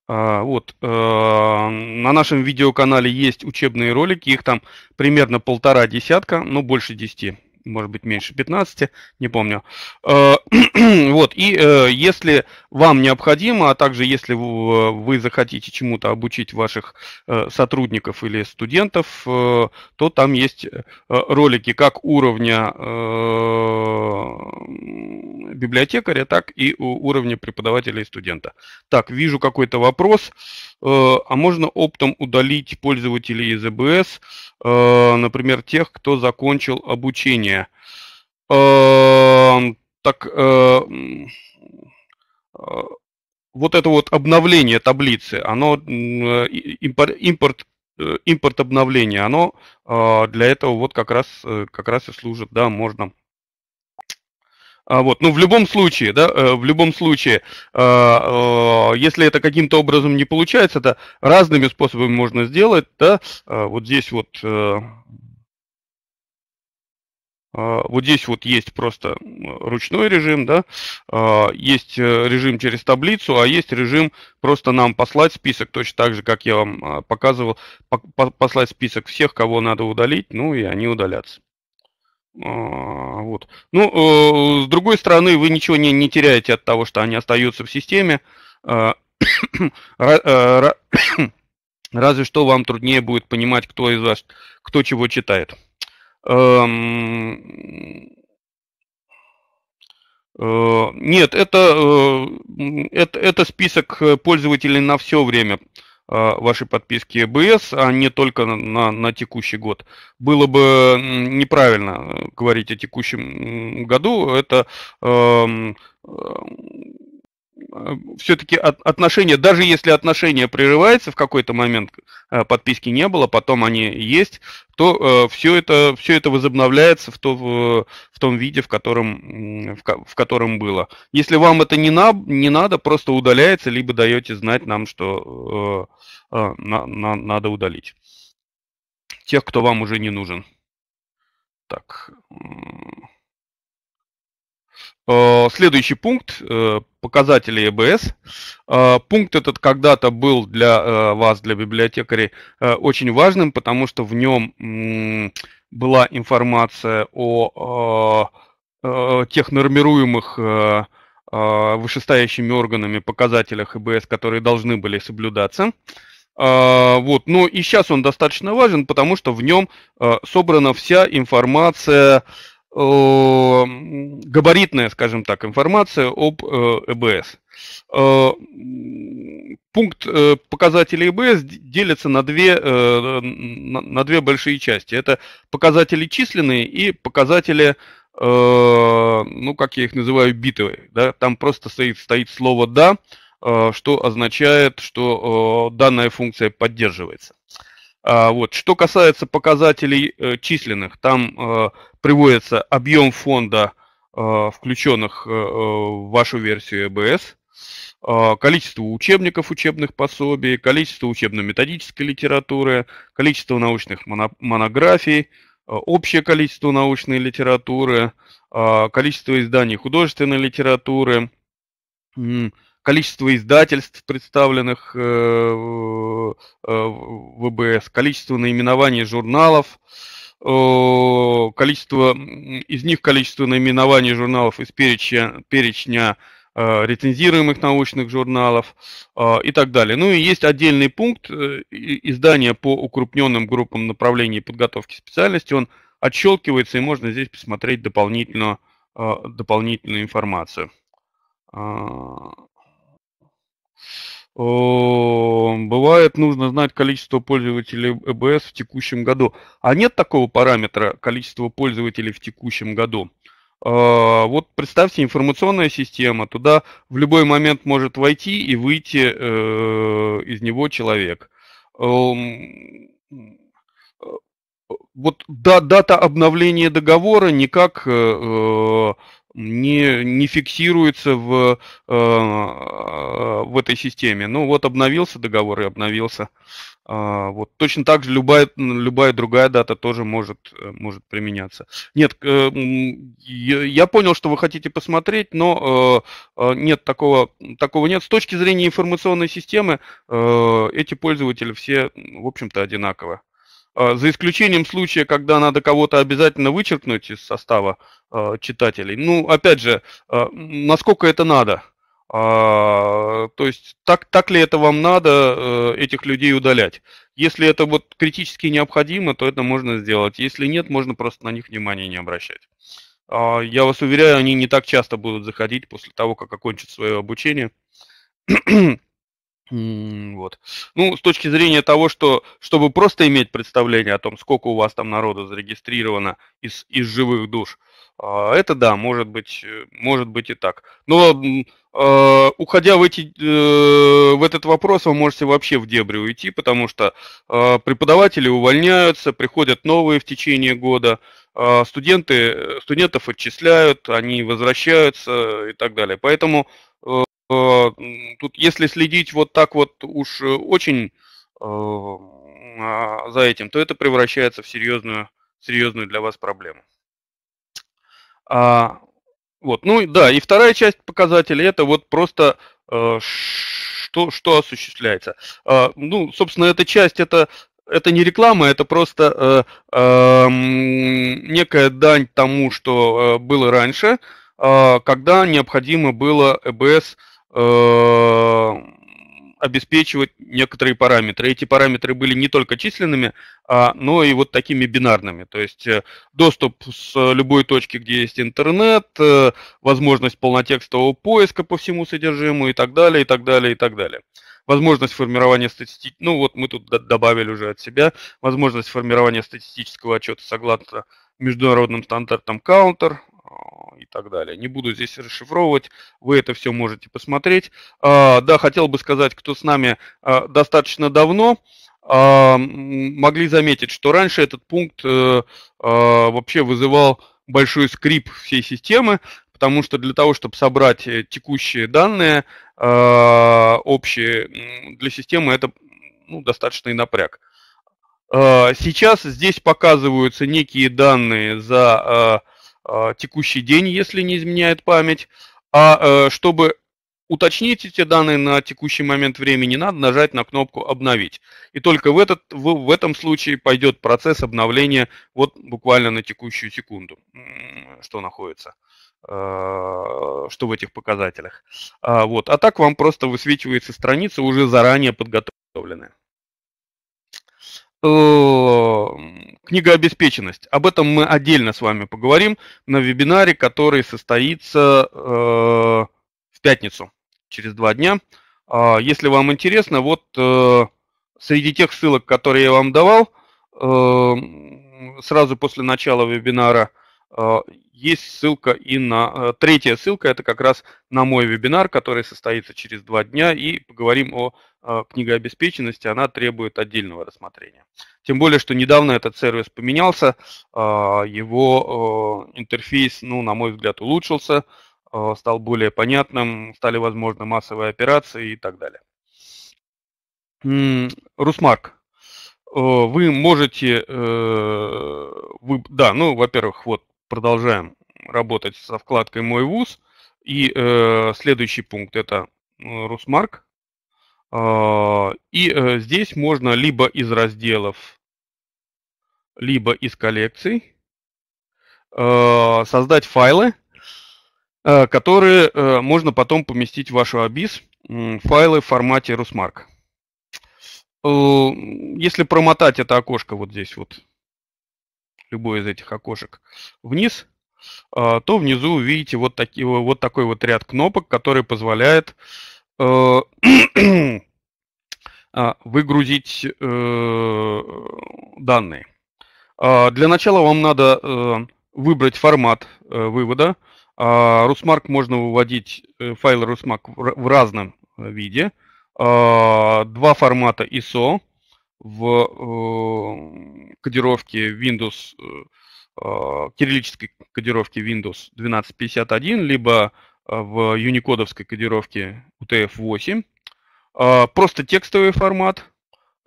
А, вот, а, на нашем видеоканале есть учебные ролики, их там примерно полтора десятка, но больше десяти может быть, меньше 15, не помню. Э, вот, и э, если вам необходимо, а также если вы захотите чему-то обучить ваших э, сотрудников или студентов, то там есть ролики как уровня библиотекаря, так и уровня преподавателя и студента. Так, вижу какой-то вопрос. А можно оптом удалить пользователей из ЭБС, например, тех, кто закончил обучение? решение. Эм, так, э, э, вот это вот обновление таблицы, оно импорт, импорт э, импорт обновления, оно для этого вот как раз, как раз и служит, да, можно. А Вот, ну в любом случае, да, в любом случае, если это каким-то образом не получается, то разными способами можно сделать, да, вот здесь вот а, вот здесь вот есть просто ручной режим, да, а, есть э, режим через таблицу, а есть режим просто нам послать список, точно так же, как я вам а, показывал, послать список всех, кого надо удалить, ну и они удалятся. Вот. Ну, э, с другой стороны, вы ничего не, не теряете от того, что они остаются в системе. Э, разве что вам труднее будет понимать, кто из вас, кто чего читает. Эм, э, нет, это, э, это, это список э, пользователей на все время вашей подписки ЭБС, а не только на, на текущий год. Было бы неправильно говорить о текущем году. Это эм, а, все-таки отношения, даже если отношения прерываются в какой-то момент, а, подписки не было, потом они есть, то э, все это, все это возобновляется в, то, в, в том виде, в котором, в, в котором было. Если вам это не, на, не надо, просто удаляется, либо даете знать нам, что э, а, на, на, надо удалить. Тех, кто вам уже не нужен. Так. Э, следующий пункт э, – показатели ЭБС. Э, пункт этот когда-то был для вас, для библиотекарей, очень важным, потому что в нем была информация о тех нормируемых вышестоящими органами показателях ЭБС, которые должны были соблюдаться. Вот. Но ну и сейчас он достаточно важен, потому что в нем собрана вся информация Э, габаритная, скажем так, информация об э, ЭБС. Э, пункт показателей ЭБС делится на две, на две большие части. Это показатели численные и показатели, ну, как я их называю, битовые. Да? Там просто стоит, стоит слово «да», что означает, что данная функция поддерживается. А, вот. Что касается показателей э, численных, там э, приводится объем фонда э, включенных в вашу версию ЭБС, количество учебников, учебных пособий, количество учебно-методической литературы, количество научных монографий, общее количество научной литературы, количество изданий художественной литературы, количество издательств, представленных э, э, в ВБС, количество наименований журналов, э, количество, из них количество наименований журналов из перечня, перечня рецензируемых научных журналов и так далее. Ну и есть отдельный пункт издания по укрупненным группам направлений подготовки специальности. Он отщелкивается, и можно здесь посмотреть дополнительную, дополнительную информацию. А, Эм, бывает, нужно знать количество пользователей ЭБС в текущем году. А нет такого параметра количество пользователей в текущем году. Э, вот представьте, информационная система, туда в любой момент может войти и выйти э, из него человек. Эм, э, вот дата обновления договора никак не, не фиксируется в, э, в этой системе. Ну вот обновился договор и обновился. А, вот. Точно так же любая, любая другая дата тоже может, э, может применяться. Нет, я понял, что вы хотите посмотреть, но э, нет такого, такого нет. С точки зрения информационной системы эти пользователи все, в общем-то, одинаковы. А, за исключением случая, когда надо кого-то обязательно вычеркнуть из состава а, читателей. Ну, опять же, а, насколько это надо? то есть так, так ли это вам надо э, этих людей удалять? Если это вот критически необходимо, то это можно сделать. Если нет, можно просто на них внимания не обращать. я вас уверяю, они не так часто будут заходить после того, как окончат свое обучение. Вот. Ну, с точки зрения того, что чтобы просто иметь представление о том, сколько у вас там народу зарегистрировано из, из живых душ, а, это да, может быть, э, может быть и так. Но а, уходя в, эти, э, в этот вопрос, вы можете вообще в дебри уйти, потому что а, преподаватели увольняются, приходят новые в течение года, студенты, э, студентов отчисляют, они возвращаются и так далее. Поэтому Э, тут, если следить вот так вот уж э, очень э, а, за этим, то это превращается в серьезную, серьезную для вас проблему. А, вот, ну да, и вторая часть показателей это вот просто что, что осуществляется. А, ну, собственно, эта часть это, это не реклама, это просто э, э, некая дань тому, что э, было раньше, э, когда необходимо было ЭБС э, Э, обеспечивать некоторые параметры. Эти параметры были не только численными, а, но и вот такими бинарными. То есть э, доступ с любой точки, где есть интернет, э, возможность полнотекстового поиска по всему содержимому и так далее, и так далее, и так далее. Возможность формирования статистического, ну вот мы тут добавили уже от себя, возможность формирования статистического отчета согласно международным стандартам Counter, а, и так далее. Не буду здесь расшифровывать, вы это все можете посмотреть. А, да, хотел бы сказать, кто с нами а, достаточно давно, могли заметить, что раньше этот пункт э, вообще вызывал большой скрип всей системы, потому что для того, чтобы собрать э, текущие данные общие для системы, это ну, достаточный напряг. Сейчас здесь показываются некие данные за а, текущий день, если не изменяет память. А э, чтобы уточнить эти данные на текущий момент времени, надо нажать на кнопку «Обновить». И только в, этот, в, в этом случае пойдет процесс обновления вот буквально на текущую секунду, что находится, э, что в этих показателях. А, вот. А так вам просто высвечивается страница уже заранее подготовленная. Э, книга обеспеченность. Об этом мы отдельно с вами поговорим на вебинаре, который состоится э, в пятницу, через два дня. А, если вам интересно, вот э, среди тех ссылок, которые я вам давал, сразу после начала вебинара есть ссылка и на... Э, третья ссылка – это как раз на мой вебинар, который состоится через два дня, и поговорим о э, книгообеспеченности, она требует отдельного рассмотрения. Тем более, что недавно этот сервис поменялся, э, его интерфейс, ну, на мой взгляд, улучшился, стал более понятным, стали возможны массовые операции и так далее. Русмарк, вы можете, вы, да, ну, во-первых, вот продолжаем работать со вкладкой «Мой вуз». И э, следующий пункт – это э, «Русмарк». Э, и э, здесь можно либо из разделов, либо из коллекций э, создать файлы, э, которые э, можно потом поместить в вашу ABIS, э, файлы в формате «Русмарк». Э, если промотать это окошко вот здесь вот – любое из этих окошек вниз, а, то внизу увидите вот, такие, э, вот такой вот ряд кнопок, который позволяет э, а, выгрузить э, данные. А, для начала вам надо выбрать формат вывода. Русмарк можно выводить файл Русмарк в разном виде. Два формата ISO – в эм, кодировке Windows, э, а, кириллической кодировке Windows 1251, либо э, в юникодовской кодировке UTF-8. А, просто текстовый формат.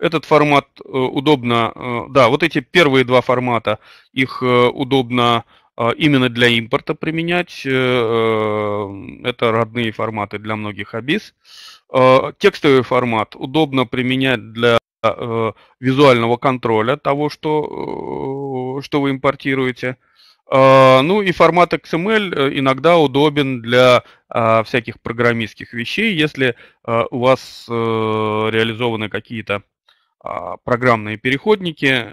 Этот формат э, удобно, да, вот эти первые два формата, их удобно именно для импорта применять. Это родные форматы для многих ABIS. Текстовый формат удобно применять для Э, визуального контроля того, что, э, что вы импортируете. А, ну и формат XML э, иногда удобен для а, всяких программистских вещей, если а, у вас реализованы какие-то программные переходники,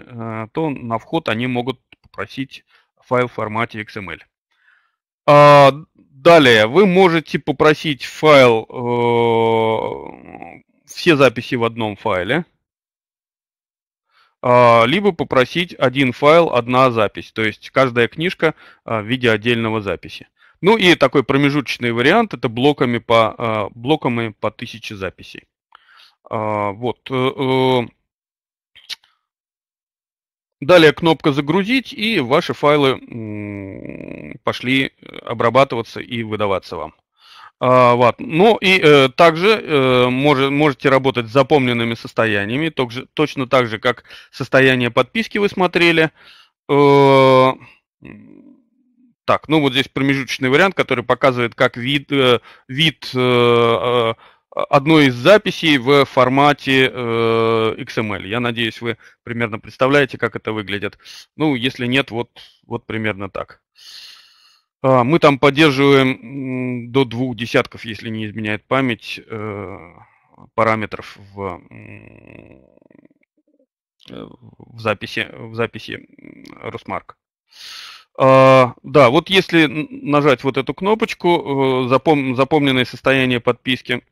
то на вход они могут попросить файл в формате XML. Далее вы можете попросить файл, все записи в одном файле, а, либо попросить один файл, одна запись, то есть каждая книжка а, в виде отдельного записи. Ну и такой промежуточный вариант это блоками по, а, блоками по тысяче записей. Вот. Э, э. Далее кнопка «Загрузить», и ваши файлы пошли обрабатываться и выдаваться вам. А, вот. Ну и э, также э, мож, можете работать с запомненными состояниями, также, точно так же, как состояние подписки вы смотрели. Э, так, ну вот здесь промежуточный вариант, который показывает, как вид, э, вид э, э одной из записей в формате э, XML. Я надеюсь, вы примерно представляете, как это выглядит. Ну, если нет, вот, вот примерно так. Э, а, мы там поддерживаем до двух десятков, если не изменяет память, э, параметров в, э, в, записи, в записи Росмарк. А, да, вот если нажать вот эту кнопочку, э, запом, запомненное состояние подписки,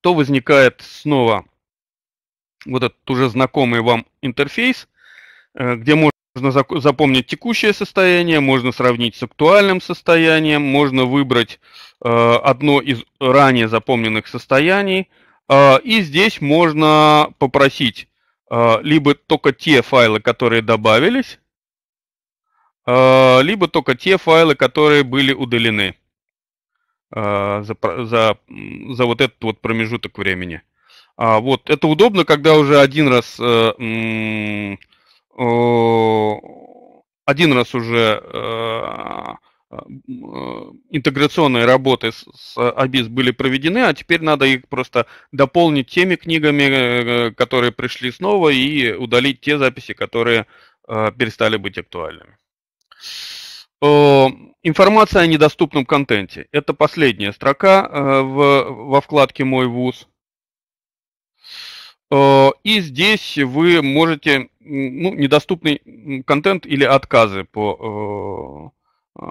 то возникает снова вот этот уже знакомый вам интерфейс, где можно можно запомнить текущее состояние, можно сравнить с актуальным состоянием, можно выбрать э, одно из ранее запомненных состояний. Э, и здесь можно попросить э, либо только те файлы, которые добавились, либо только те файлы, которые были удалены за, за, за вот этот вот промежуток времени. А вот, это удобно, когда уже один раз... Э, один раз уже э, э, интеграционные работы с, с были проведены, а теперь надо их просто дополнить теми книгами, которые пришли снова, и удалить те записи, которые перестали быть актуальными. Информация о недоступном контенте. Это последняя строка в, во вкладке «Мой вуз». Э, и здесь вы можете ну, недоступный контент или отказы по э,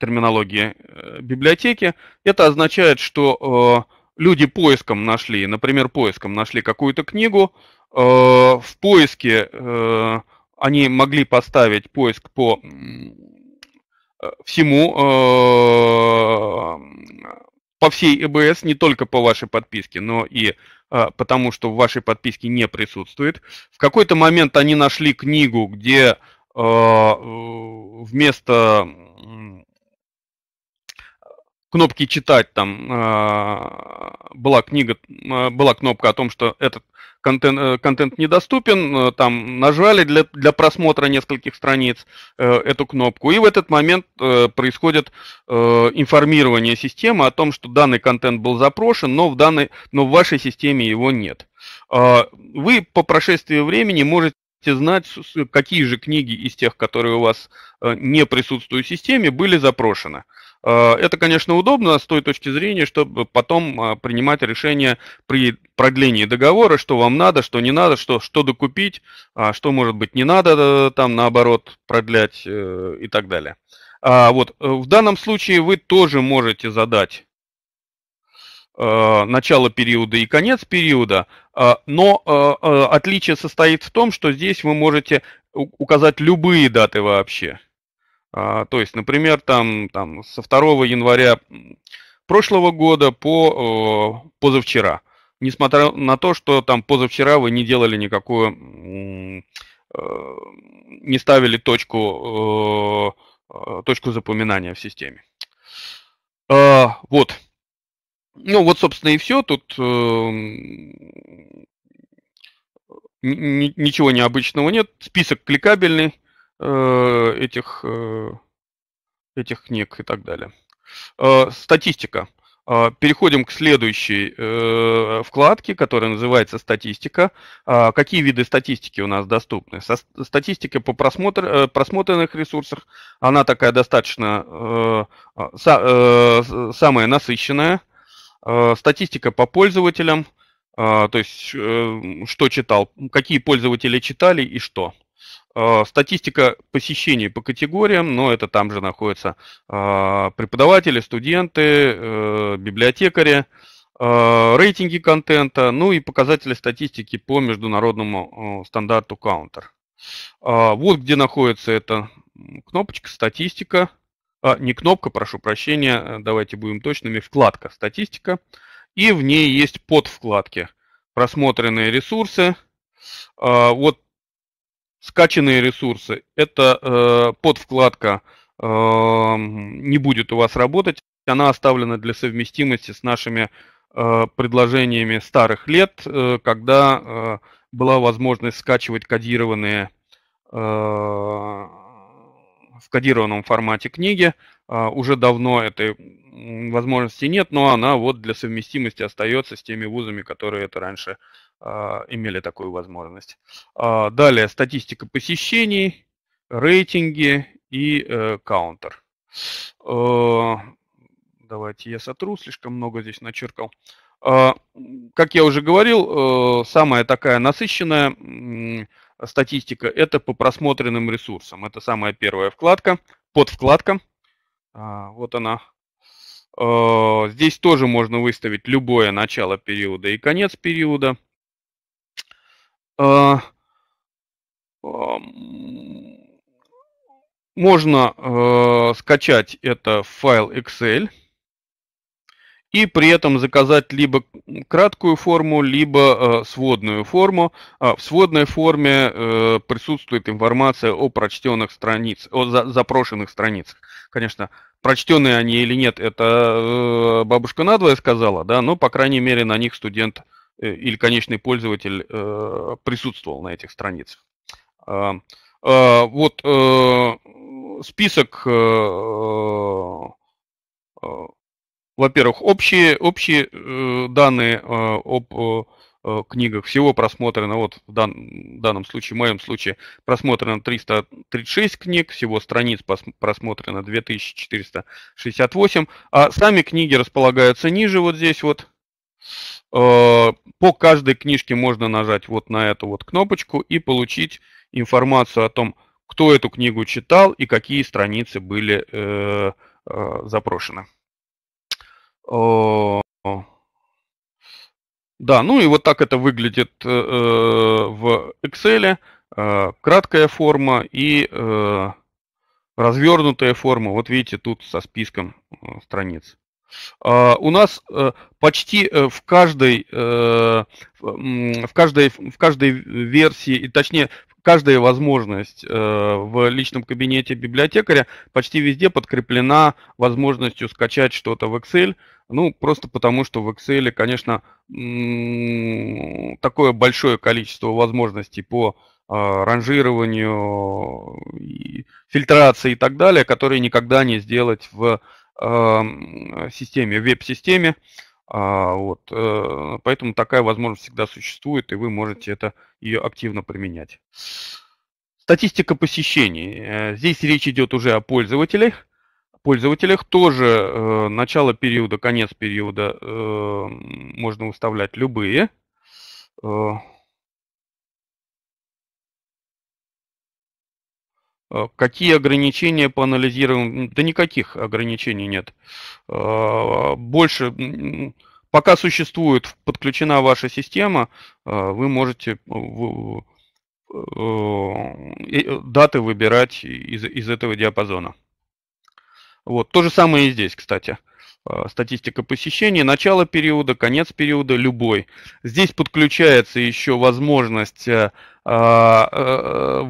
терминологии э, библиотеки. Это означает, что люди поиском нашли, например, поиском нашли какую-то книгу, в поиске они могли поставить поиск по всему по всей ЭБС, не только по вашей подписке, но и а, потому, что в вашей подписке не присутствует. В какой-то момент они нашли книгу, где э, вместо кнопки читать, там а, была книга, а, была кнопка о том, что этот контент, э, контент недоступен, э, там нажали для, для просмотра нескольких страниц э, эту кнопку, и в этот момент происходит информирование системы о том, что данный контент был запрошен, но в, данной, но в вашей системе его нет. А, вы по прошествии времени можете знать, какие же книги из тех, которые у вас не присутствуют в системе, были запрошены. Э, это, конечно, удобно с той точки зрения, чтобы потом э, принимать решение при продлении договора, что вам надо, что не надо, что, что докупить, а, что, может быть, не надо э, там, наоборот, продлять и так далее. А, вот. В данном случае вы тоже можете задать начало периода и конец периода, но отличие состоит в том, что здесь вы можете указать любые даты вообще. А, то есть, например, там, там со 2 января прошлого года по э, позавчера. Несмотря на то, что там позавчера вы не делали никакую, э, не ставили точку, э, точку запоминания в системе. А, вот. Ну вот, собственно, и все. Тут ничего необычного нет. Список кликабельный. Э, этих, э, этих книг и так далее. Э, статистика. Переходим к следующей вкладке, которая называется «Статистика». какие виды статистики у нас доступны? статистика по просмотр, просмотренных ресурсах, она такая достаточно а, самая насыщенная. Статистика по пользователям, то есть что читал, какие пользователи читали и что – Э, статистика посещений по категориям, но это там же находятся э, преподаватели, студенты, э, библиотекари, рейтинги контента, ну и показатели статистики по международному стандарту Counter. Вот где находится эта кнопочка «Статистика». А, не кнопка, прошу прощения, давайте будем точными, вкладка «Статистика». И в ней есть подвкладки «Просмотренные ресурсы». вот скачанные ресурсы. Это э, подвкладка э, не будет у вас работать. Она оставлена для совместимости с нашими э, предложениями старых лет, э, когда э, была возможность скачивать кодированные э, в кодированном формате книги. А, уже давно этой возможности нет, но она вот для совместимости остается с теми вузами, которые это раньше а, имели такую возможность. А, далее статистика посещений, рейтинги и э, каунтер. Давайте я сотру, слишком много здесь начеркал. Как я уже говорил, э, самая такая насыщенная статистика, это по просмотренным ресурсам. Это самая первая вкладка, подвкладка. А, вот она. А, здесь тоже можно выставить любое начало периода и конец периода. А, можно скачать это в файл Excel и при этом заказать либо краткую форму, либо э, сводную форму. А в сводной форме э, присутствует информация о прочтенных страницах, о за, запрошенных страницах. Конечно, прочтенные они или нет, это э, бабушка надвое сказала, да, но, по крайней мере, на них студент э, или конечный пользователь э, присутствовал на этих страницах. Э, э, вот э, список... Э, э во-первых, общие, общие э, данные э, об э, книгах. Всего просмотрено, вот в дан, данном случае, в моем случае, просмотрено 336 книг, всего страниц просмотрено 2468, а сами книги располагаются ниже, вот здесь вот. Э, по каждой книжке можно нажать вот на эту вот кнопочку и получить информацию о том, кто эту книгу читал и какие страницы были э, э, запрошены. Да, ну и вот так это выглядит э, э, в Excel. Э, краткая форма и развернутая форма. Вот видите, тут со списком страниц. А, у нас почти в каждой, в, каждой, в каждой версии, и точнее каждая возможность э, в личном кабинете библиотекаря почти везде подкреплена возможностью скачать что-то в Excel. Ну, просто потому, что в Excel, конечно, такое большое количество возможностей по э, ранжированию, фильтрации и так далее, которые никогда не сделать в э, системе, в веб-системе. А, вот, э, поэтому такая возможность всегда существует, и вы можете это, ее активно применять. Статистика посещений. Э, здесь речь идет уже о пользователях. Пользователях тоже э, начало периода, конец периода э, можно выставлять любые. Э, Э, какие ограничения по анализированию? Да никаких ограничений нет. Э, больше, пока существует, подключена ваша система, э, вы можете даты выбирать из, из этого диапазона. Вот, то же самое и здесь, кстати. Э, статистика посещений, начало периода, конец периода, любой. Здесь подключается еще возможность э, э,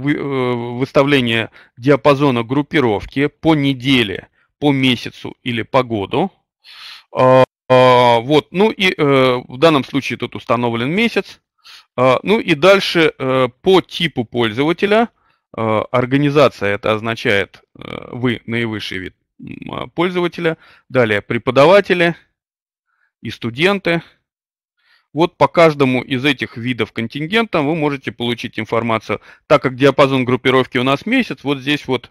выставления диапазона группировки по неделе, по месяцу или по году. Вот, ну и в данном случае тут установлен месяц. Ну и дальше по типу пользователя, организация это означает вы, наивысший вид а, пользователя. Далее преподаватели и студенты. Вот по каждому из этих видов контингента вы можете получить информацию. Так как диапазон группировки у нас месяц, вот здесь вот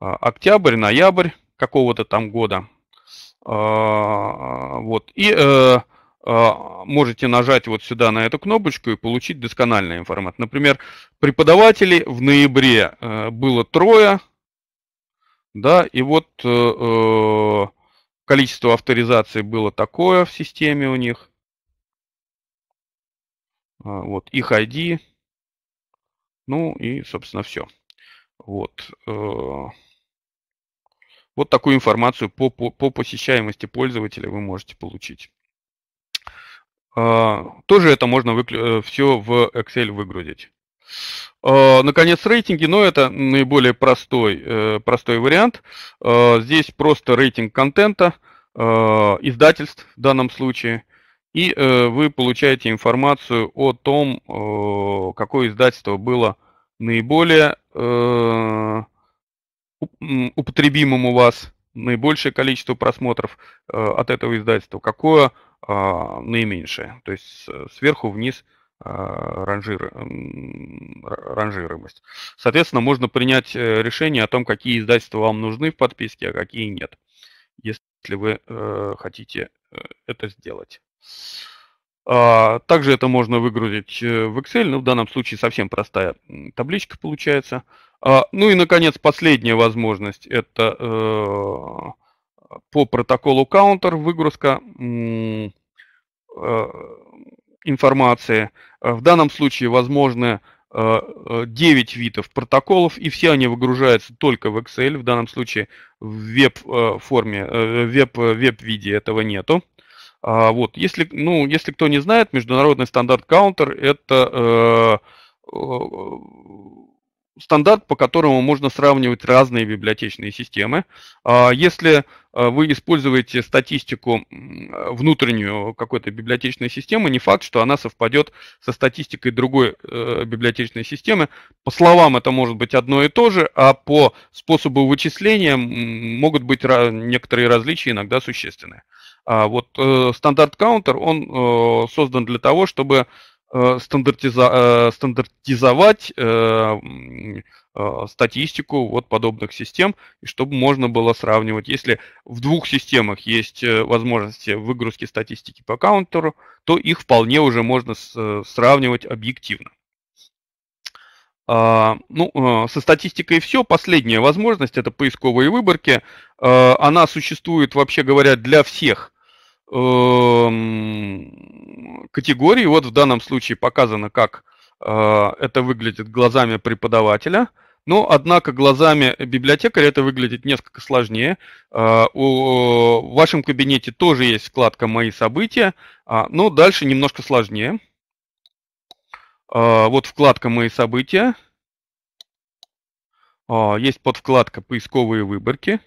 а, октябрь, ноябрь какого-то там года. А, вот. И э, можете нажать вот сюда на эту кнопочку и получить доскональный информацию. Например, преподавателей в ноябре э, было трое, да, и вот э, э, количество авторизаций было такое в системе у них. А, вот, их ID. Ну и, собственно, все. Вот. Э, вот такую информацию по, по, по посещаемости пользователя вы можете получить. А, тоже это можно э, все в Excel выгрузить. Э, наконец, рейтинги, но это наиболее простой, э, простой вариант. Э, здесь просто рейтинг контента, издательств в данном случае, и вы получаете информацию о том, какое издательство было наиболее употребимым у вас, наибольшее количество просмотров от этого издательства, какое а, наименьшее, то есть сверху вниз – а, ранжир, ранжируемость. Соответственно, можно принять э, решение о том, какие издательства вам нужны в подписке, а какие нет, если вы э, хотите э, это сделать. А, также это можно выгрузить в Excel, но в данном случае совсем простая табличка получается. А, ну и, наконец, последняя возможность – это по протоколу Counter выгрузка информации. Э, в данном случае возможны 9 э, э, видов протоколов, и все они выгружаются только в Excel. В данном случае в веб-форме, в веб-виде этого нету. А, вот. Если, ну, если кто не знает, международный стандарт каунтер – это стандарт, по которому можно сравнивать разные библиотечные системы. А, если а, вы используете статистику внутреннюю какой-то библиотечной системы, не факт, что она совпадет со статистикой другой э, библиотечной системы. По словам это может быть одно и то же, а по способу вычисления могут быть некоторые различия, иногда существенные. А вот э, стандарт-каунтер, он э, создан для того, чтобы Э, стандартиза э, стандартизовать э, статистику вот подобных систем, и чтобы можно было сравнивать. Если в двух системах есть возможности выгрузки статистики по каунтеру, то их вполне уже можно сравнивать объективно. А, ну, со статистикой все. Последняя возможность – это поисковые выборки. Она существует, вообще говоря, для всех Эм, категорий. Вот в данном случае показано, как э, это выглядит глазами преподавателя. Но, однако, глазами библиотекаря это выглядит несколько сложнее. Э, в вашем кабинете тоже есть вкладка «Мои события», а, но дальше немножко сложнее. Э, вот вкладка «Мои события». Есть подвкладка «Поисковые выборки».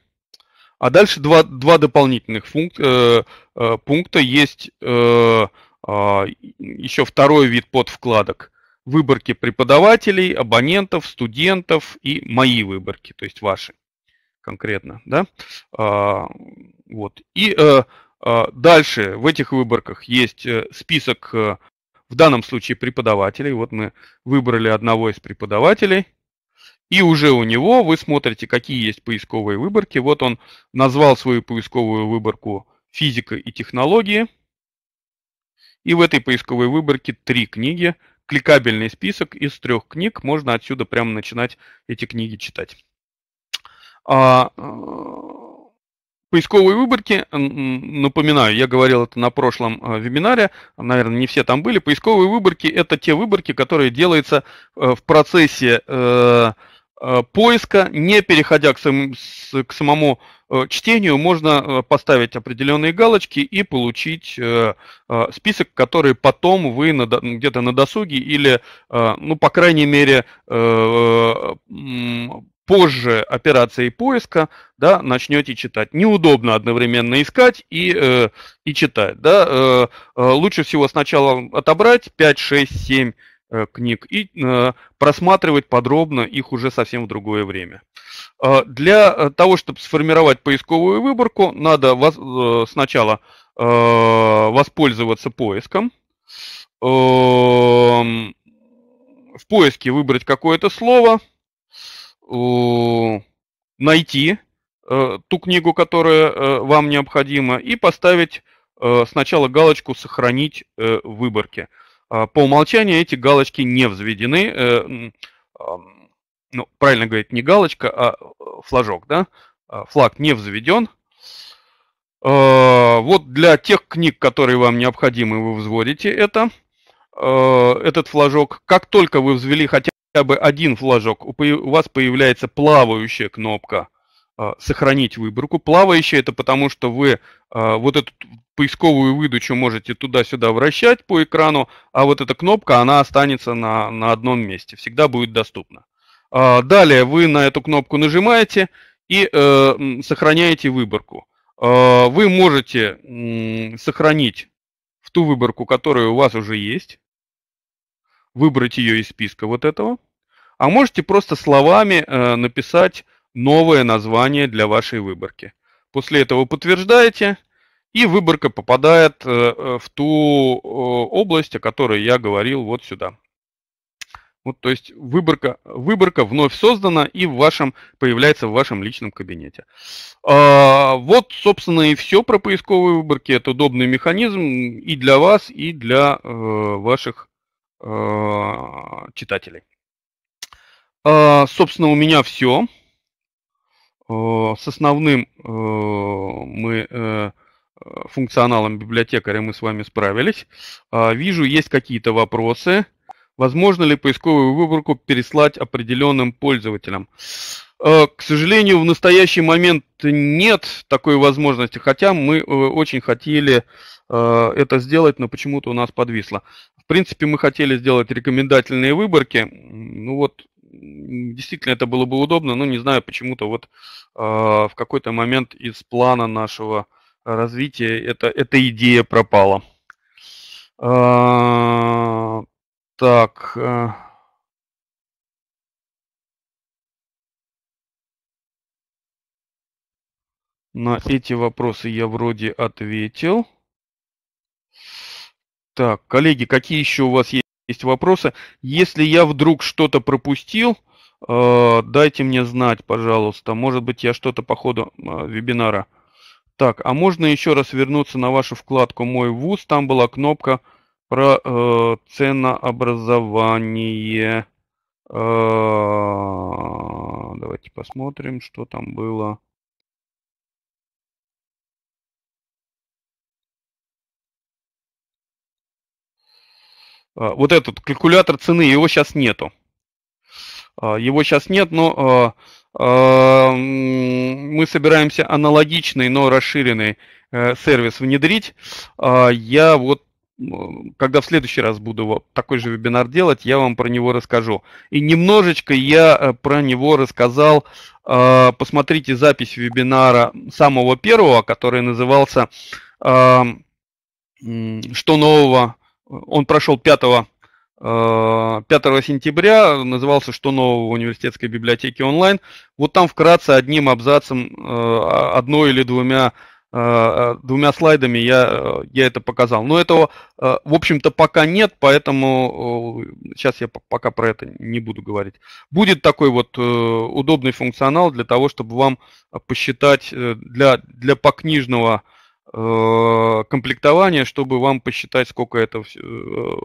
А дальше два, два дополнительных функ, э, э, пункта. Есть э, э, а, еще второй вид подвкладок. Выборки преподавателей, абонентов, студентов и мои выборки, то есть ваши конкретно. Да? Э, вот. И э, э, дальше в этих выборках есть э, список, э, в данном случае, преподавателей. Вот мы выбрали одного из преподавателей – и уже у него вы смотрите, какие есть поисковые выборки. Вот он назвал свою поисковую выборку «Физика и технологии». И в этой поисковой выборке три книги, кликабельный список из трех книг. Можно отсюда прямо начинать эти книги читать. А, э, поисковые выборки, напоминаю, я говорил это на прошлом э, вебинаре, наверное, не все там были. Поисковые выборки – это те выборки, которые делаются э, в процессе Э, поиска, не переходя к, сам, к самому э, чтению, можно э, поставить определенные галочки и получить список, который потом вы где-то на досуге или, ну, по крайней мере, позже операции поиска, да, начнете читать. Неудобно одновременно искать и, э, и читать, да. Э, э, лучше всего сначала отобрать 5, 6, 7 Э, книг и э, просматривать подробно их уже совсем в другое время. А, для э, того, чтобы сформировать поисковую выборку, надо сначала воспользоваться поиском. Эм, в поиске выбрать какое-то слово, найти ту книгу, которая вам необходима, и поставить сначала галочку «Сохранить выборки выборке». А, по умолчанию эти галочки не взведены. Э, ну, правильно говорить, не галочка, а э, флажок, да? А, флаг не взведен. А, вот для тех книг, которые вам необходимы, вы взводите это, этот флажок. Как только вы взвели хотя бы один флажок, у вас появляется плавающая кнопка – а, сохранить выборку. Плавающая это потому, что вы а, вот эту поисковую выдачу можете туда-сюда вращать по экрану, а вот эта кнопка, она останется на, на одном месте, всегда будет доступна. А, далее вы на эту кнопку нажимаете и э, сохраняете выборку. Вы можете сохранить в ту выборку, которая у вас уже есть, выбрать ее из списка вот этого, а можете просто словами э, написать новое название для вашей выборки. После этого подтверждаете, и выборка попадает э, э, в ту область, о которой я говорил вот сюда. Вот, то есть выборка, выборка вновь создана и в вашем, появляется в вашем личном кабинете. А, вот, собственно, и все про поисковые выборки. Это удобный механизм и для вас, и для э, ваших э, читателей. А, собственно, у меня все. Э, с основным э, мы э, функционалом библиотекаря мы с вами справились. А, вижу, есть какие-то вопросы. Возможно ли поисковую выборку переслать определенным пользователям? К сожалению, в настоящий момент нет такой возможности, хотя мы очень хотели это сделать, но почему-то у нас подвисло. В принципе, мы хотели сделать рекомендательные выборки, ну вот действительно это было бы удобно, но не знаю, почему-то вот а, в какой-то момент из плана нашего а, развития это, эта идея пропала. А, так. на эти вопросы я вроде ответил. Так, коллеги, какие еще у вас есть? есть вопросы. Если я вдруг что-то пропустил, э, дайте мне знать, пожалуйста. Может быть, я что-то по ходу э, вебинара. Так, а можно еще раз вернуться на вашу вкладку «Мой вуз». Там была кнопка про э, ценообразование. Э, давайте посмотрим, что там было. А, вот этот калькулятор цены, его сейчас нету. А, его сейчас нет, но а, мы собираемся аналогичный, но расширенный э, сервис внедрить. Я вот когда в следующий раз буду такой же вебинар делать, я вам про него расскажу. И немножечко я э, про него рассказал. Посмотрите запись вебинара самого первого, который назывался «Что нового он прошел 5, 5 э, сентября, назывался «Что нового в университетской библиотеке онлайн». Вот там вкратце одним абзацем, э, одной или двумя э, двумя слайдами я, я это показал. Но этого, в общем-то, пока нет, поэтому сейчас я пока про это не буду говорить. Будет такой вот удобный функционал для того, чтобы вам посчитать для, для покнижного книжного Э, комплектование, чтобы вам посчитать, сколько это все, э,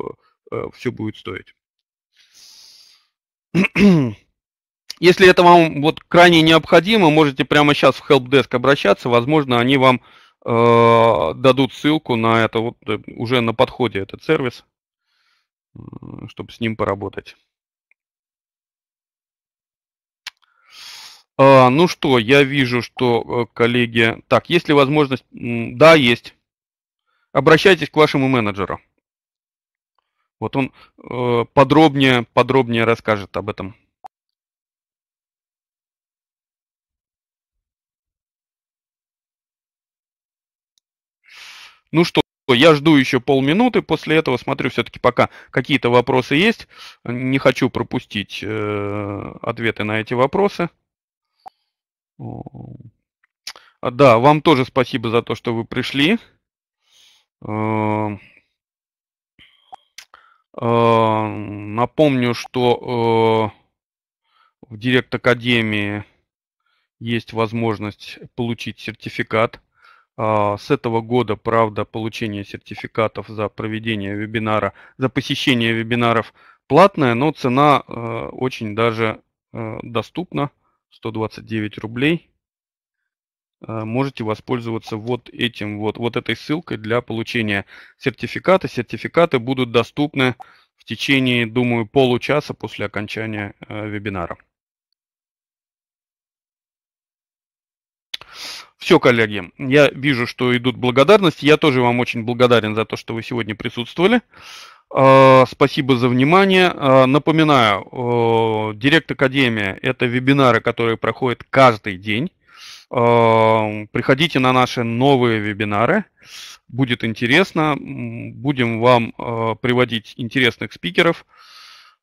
э, все будет стоить. Если это вам вот крайне необходимо, можете прямо сейчас в helpdesk обращаться, возможно, они вам э, дадут ссылку на это, вот уже на подходе этот сервис, чтобы с ним поработать. А, ну что, я вижу, что э, коллеги... Так, есть ли возможность... Да, есть. Обращайтесь к вашему менеджеру. Вот он э, подробнее, подробнее расскажет об этом. Ну что, я жду еще полминуты, после этого смотрю все-таки пока какие-то вопросы есть. Э, не хочу пропустить э, ответы на эти вопросы. А, да, вам тоже спасибо за то, что вы пришли. Э, э, напомню, что э, в Директ Академии есть возможность получить сертификат. А, с этого года, правда, получение сертификатов за проведение вебинара, за посещение вебинаров платное, но цена очень даже доступна. 129 рублей. Э, можете воспользоваться вот этим, вот, вот этой ссылкой для получения сертификата. Сертификаты будут доступны в течение, думаю, получаса после окончания э, вебинара. Все, коллеги, я вижу, что идут благодарности. Я тоже вам очень благодарен за то, что вы сегодня присутствовали. А, спасибо за внимание. А, напоминаю, Директ Академия – это вебинары, которые проходят каждый день. А, приходите на наши новые вебинары. Будет интересно. Будем вам приводить интересных спикеров.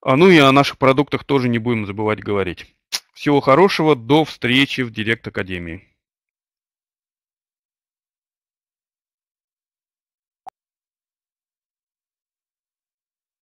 Ну и о наших продуктах тоже не будем забывать говорить. Всего хорошего. До встречи в Директ Академии.